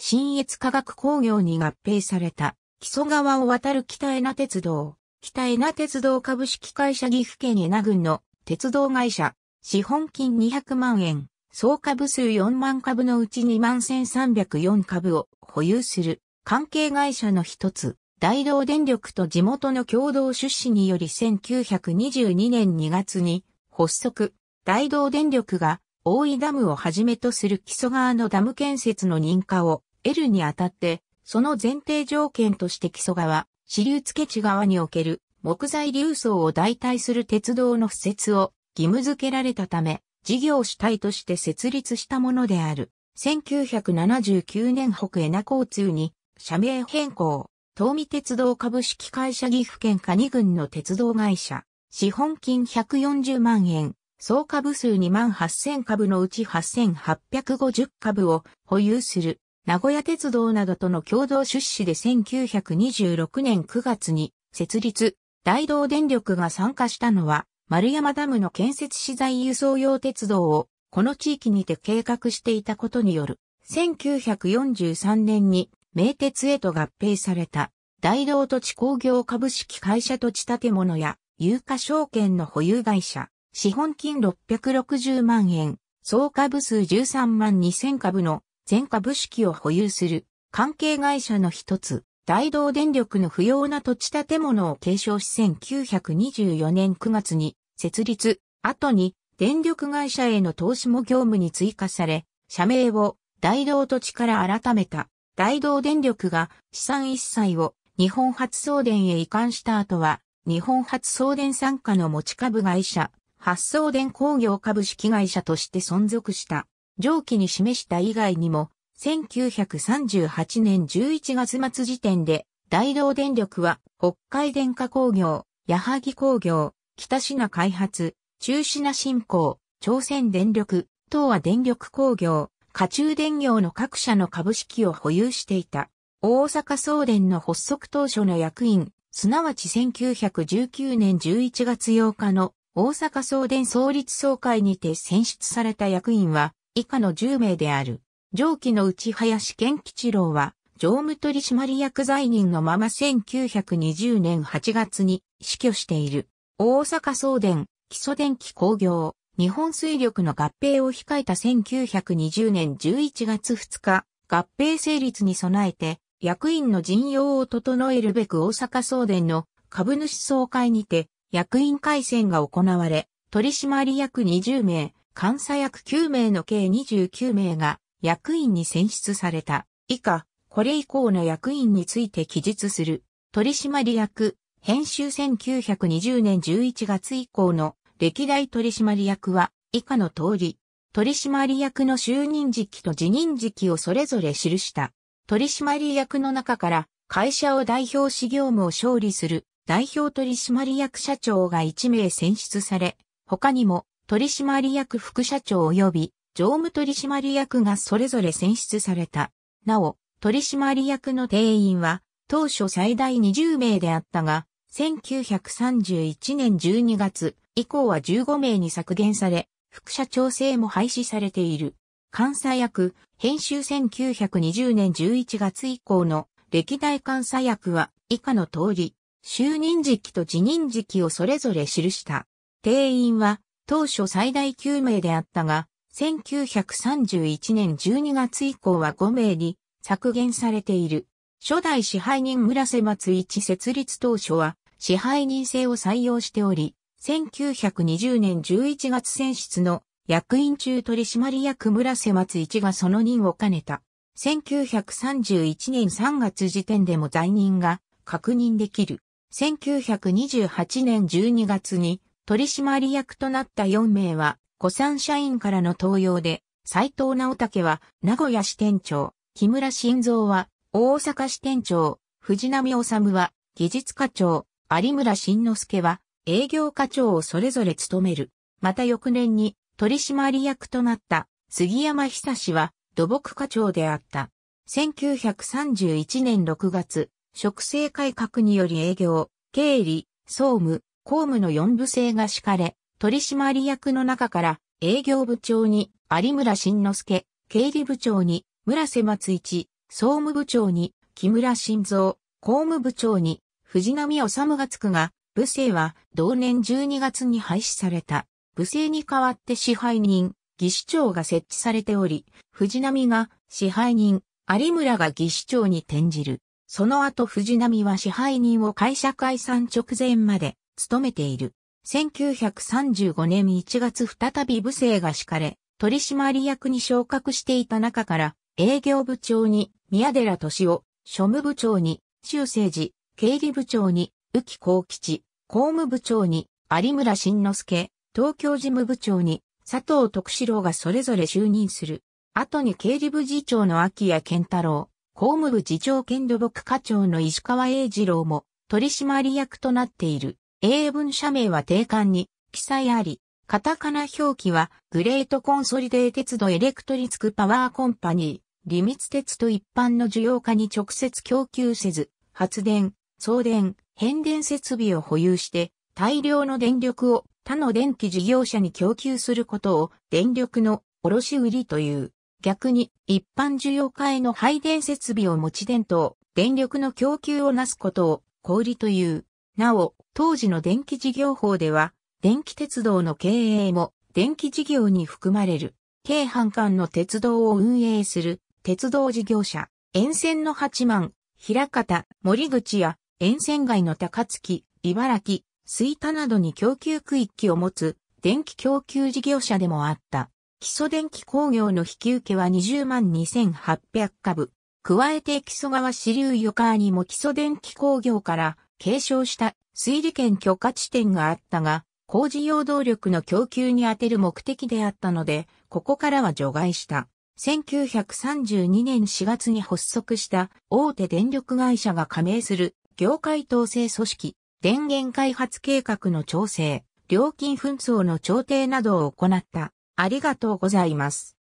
新越化学工業に合併された。木曽川を渡る北江名鉄道、北江名鉄道株式会社岐阜県江名郡の鉄道会社、資本金200万円、総株数4万株のうち2万1304株を保有する関係会社の一つ、大道電力と地元の共同出資により1922年2月に発足、大道電力が大井ダムをはじめとする木曽川のダム建設の認可を得るにあたってその前提条件として木曽川、支流付地側における木材流送を代替する鉄道の敷設を義務付けられたため、事業主体として設立したものである。1979年北エナ交通に社名変更、東美鉄道株式会社岐阜県蟹郡の鉄道会社、資本金140万円、総株数2万8000株のうち8850株を保有する名古屋鉄道などとの共同出資で1926年9月に設立、大同電力が参加したのは、丸山ダムの建設資材輸送用鉄道を、この地域にて計画していたことによる、1943年に名鉄へと合併された、大道土地工業株式会社土地建物や、有価証券の保有会社、資本金660万円、総株数13万2000株の全株式を保有する関係会社の一つ、大同電力の不要な土地建物を継承し1924年9月に設立、後に電力会社への投資も業務に追加され、社名を大同土地から改めた。大同電力が資産一切を日本発送電へ移管した後は、日本発送電傘下の持ち株会社、発送電工業株式会社として存続した。上記に示した以外にも、1938年11月末時点で、大同電力は、北海電化工業、矢作工業、北品開発、中品振興、朝鮮電力、東亜電力工業、家中電業の各社の株式を保有していた。大阪総電の発足当初の役員、すなわち1919年11月8日の大阪総電創立総会にて選出された役員は、以下の10名である。上記の内林健吉郎は、常務取締役在任のまま1920年8月に死去している。大阪送電、基礎電気工業、日本水力の合併を控えた1920年11月2日、合併成立に備えて、役員の陣容を整えるべく大阪送電の株主総会にて、役員改選が行われ、取締役20名、監査役9名の計29名が役員に選出された。以下、これ以降の役員について記述する。取締役、編集1920年11月以降の歴代取締役は以下の通り、取締役の就任時期と辞任時期をそれぞれ記した。取締役の中から会社を代表し業務を勝利する代表取締役社長が1名選出され、他にも取締役副社長及び常務取締役がそれぞれ選出された。なお、取締役の定員は当初最大20名であったが、1931年12月以降は15名に削減され、副社長制も廃止されている。監査役、編集1920年11月以降の歴代監査役は以下の通り、就任時期と辞任時期をそれぞれ記した。定員は当初最大9名であったが、1931年12月以降は5名に削減されている。初代支配人村瀬松一設立当初は支配人制を採用しており、1920年11月選出の役員中取締役村瀬松一がその任を兼ねた。1931年3月時点でも在任が確認できる。1928年12月に取締役となった4名は、古参社員からの登用で、斎藤直武は名古屋支店長、木村晋三は大阪支店長、藤波治は技術課長、有村慎之助は営業課長をそれぞれ務める。また翌年に取締役となった杉山久は土木課長であった。1931年6月、職生改革により営業、経理、総務、公務の四部制が敷かれ、取締役の中から営業部長に有村慎之介、経理部長に村瀬松一、総務部長に木村慎三、公務部長に藤波治がつくが、部政は同年12月に廃止された。部政に代わって支配人、技師長が設置されており、藤波が支配人、有村が技師長に転じる。その後藤波は支配人を会社解散直前まで務めている。1935年1月再び部政が敷かれ、取締役に昇格していた中から、営業部長に宮寺敏夫、庶務部長に修正寺、経理部長に浮幸吉、公務部長に有村慎之介、東京事務部長に佐藤徳志郎がそれぞれ就任する。後に経理部次長の秋谷健太郎、公務部次長兼土木課長の石川英二郎も取締役となっている。英文社名は定款に記載あり、カタカナ表記はグレートコンソリデー鉄道エレクトリツクパワーコンパニー、リミツ鉄と一般の需要家に直接供給せず、発電、送電、変電設備を保有して大量の電力を他の電気事業者に供給することを電力の卸売という。逆に一般需要家への配電設備を持ち電灯、電力の供給をなすことを小売という。なお、当時の電気事業法では、電気鉄道の経営も電気事業に含まれる、京阪間の鉄道を運営する鉄道事業者、沿線の八幡、平方、森口や沿線外の高槻、茨城、吹田などに供給区域を持つ電気供給事業者でもあった。基礎電気工業の引き受けは20万2800株。加えて基礎川支流横川にも基礎電気工業から継承した推理権許可地点があったが、工事用動力の供給に充てる目的であったので、ここからは除外した。1932年4月に発足した大手電力会社が加盟する業界統制組織、電源開発計画の調整、料金紛争の調停などを行った。ありがとうございます。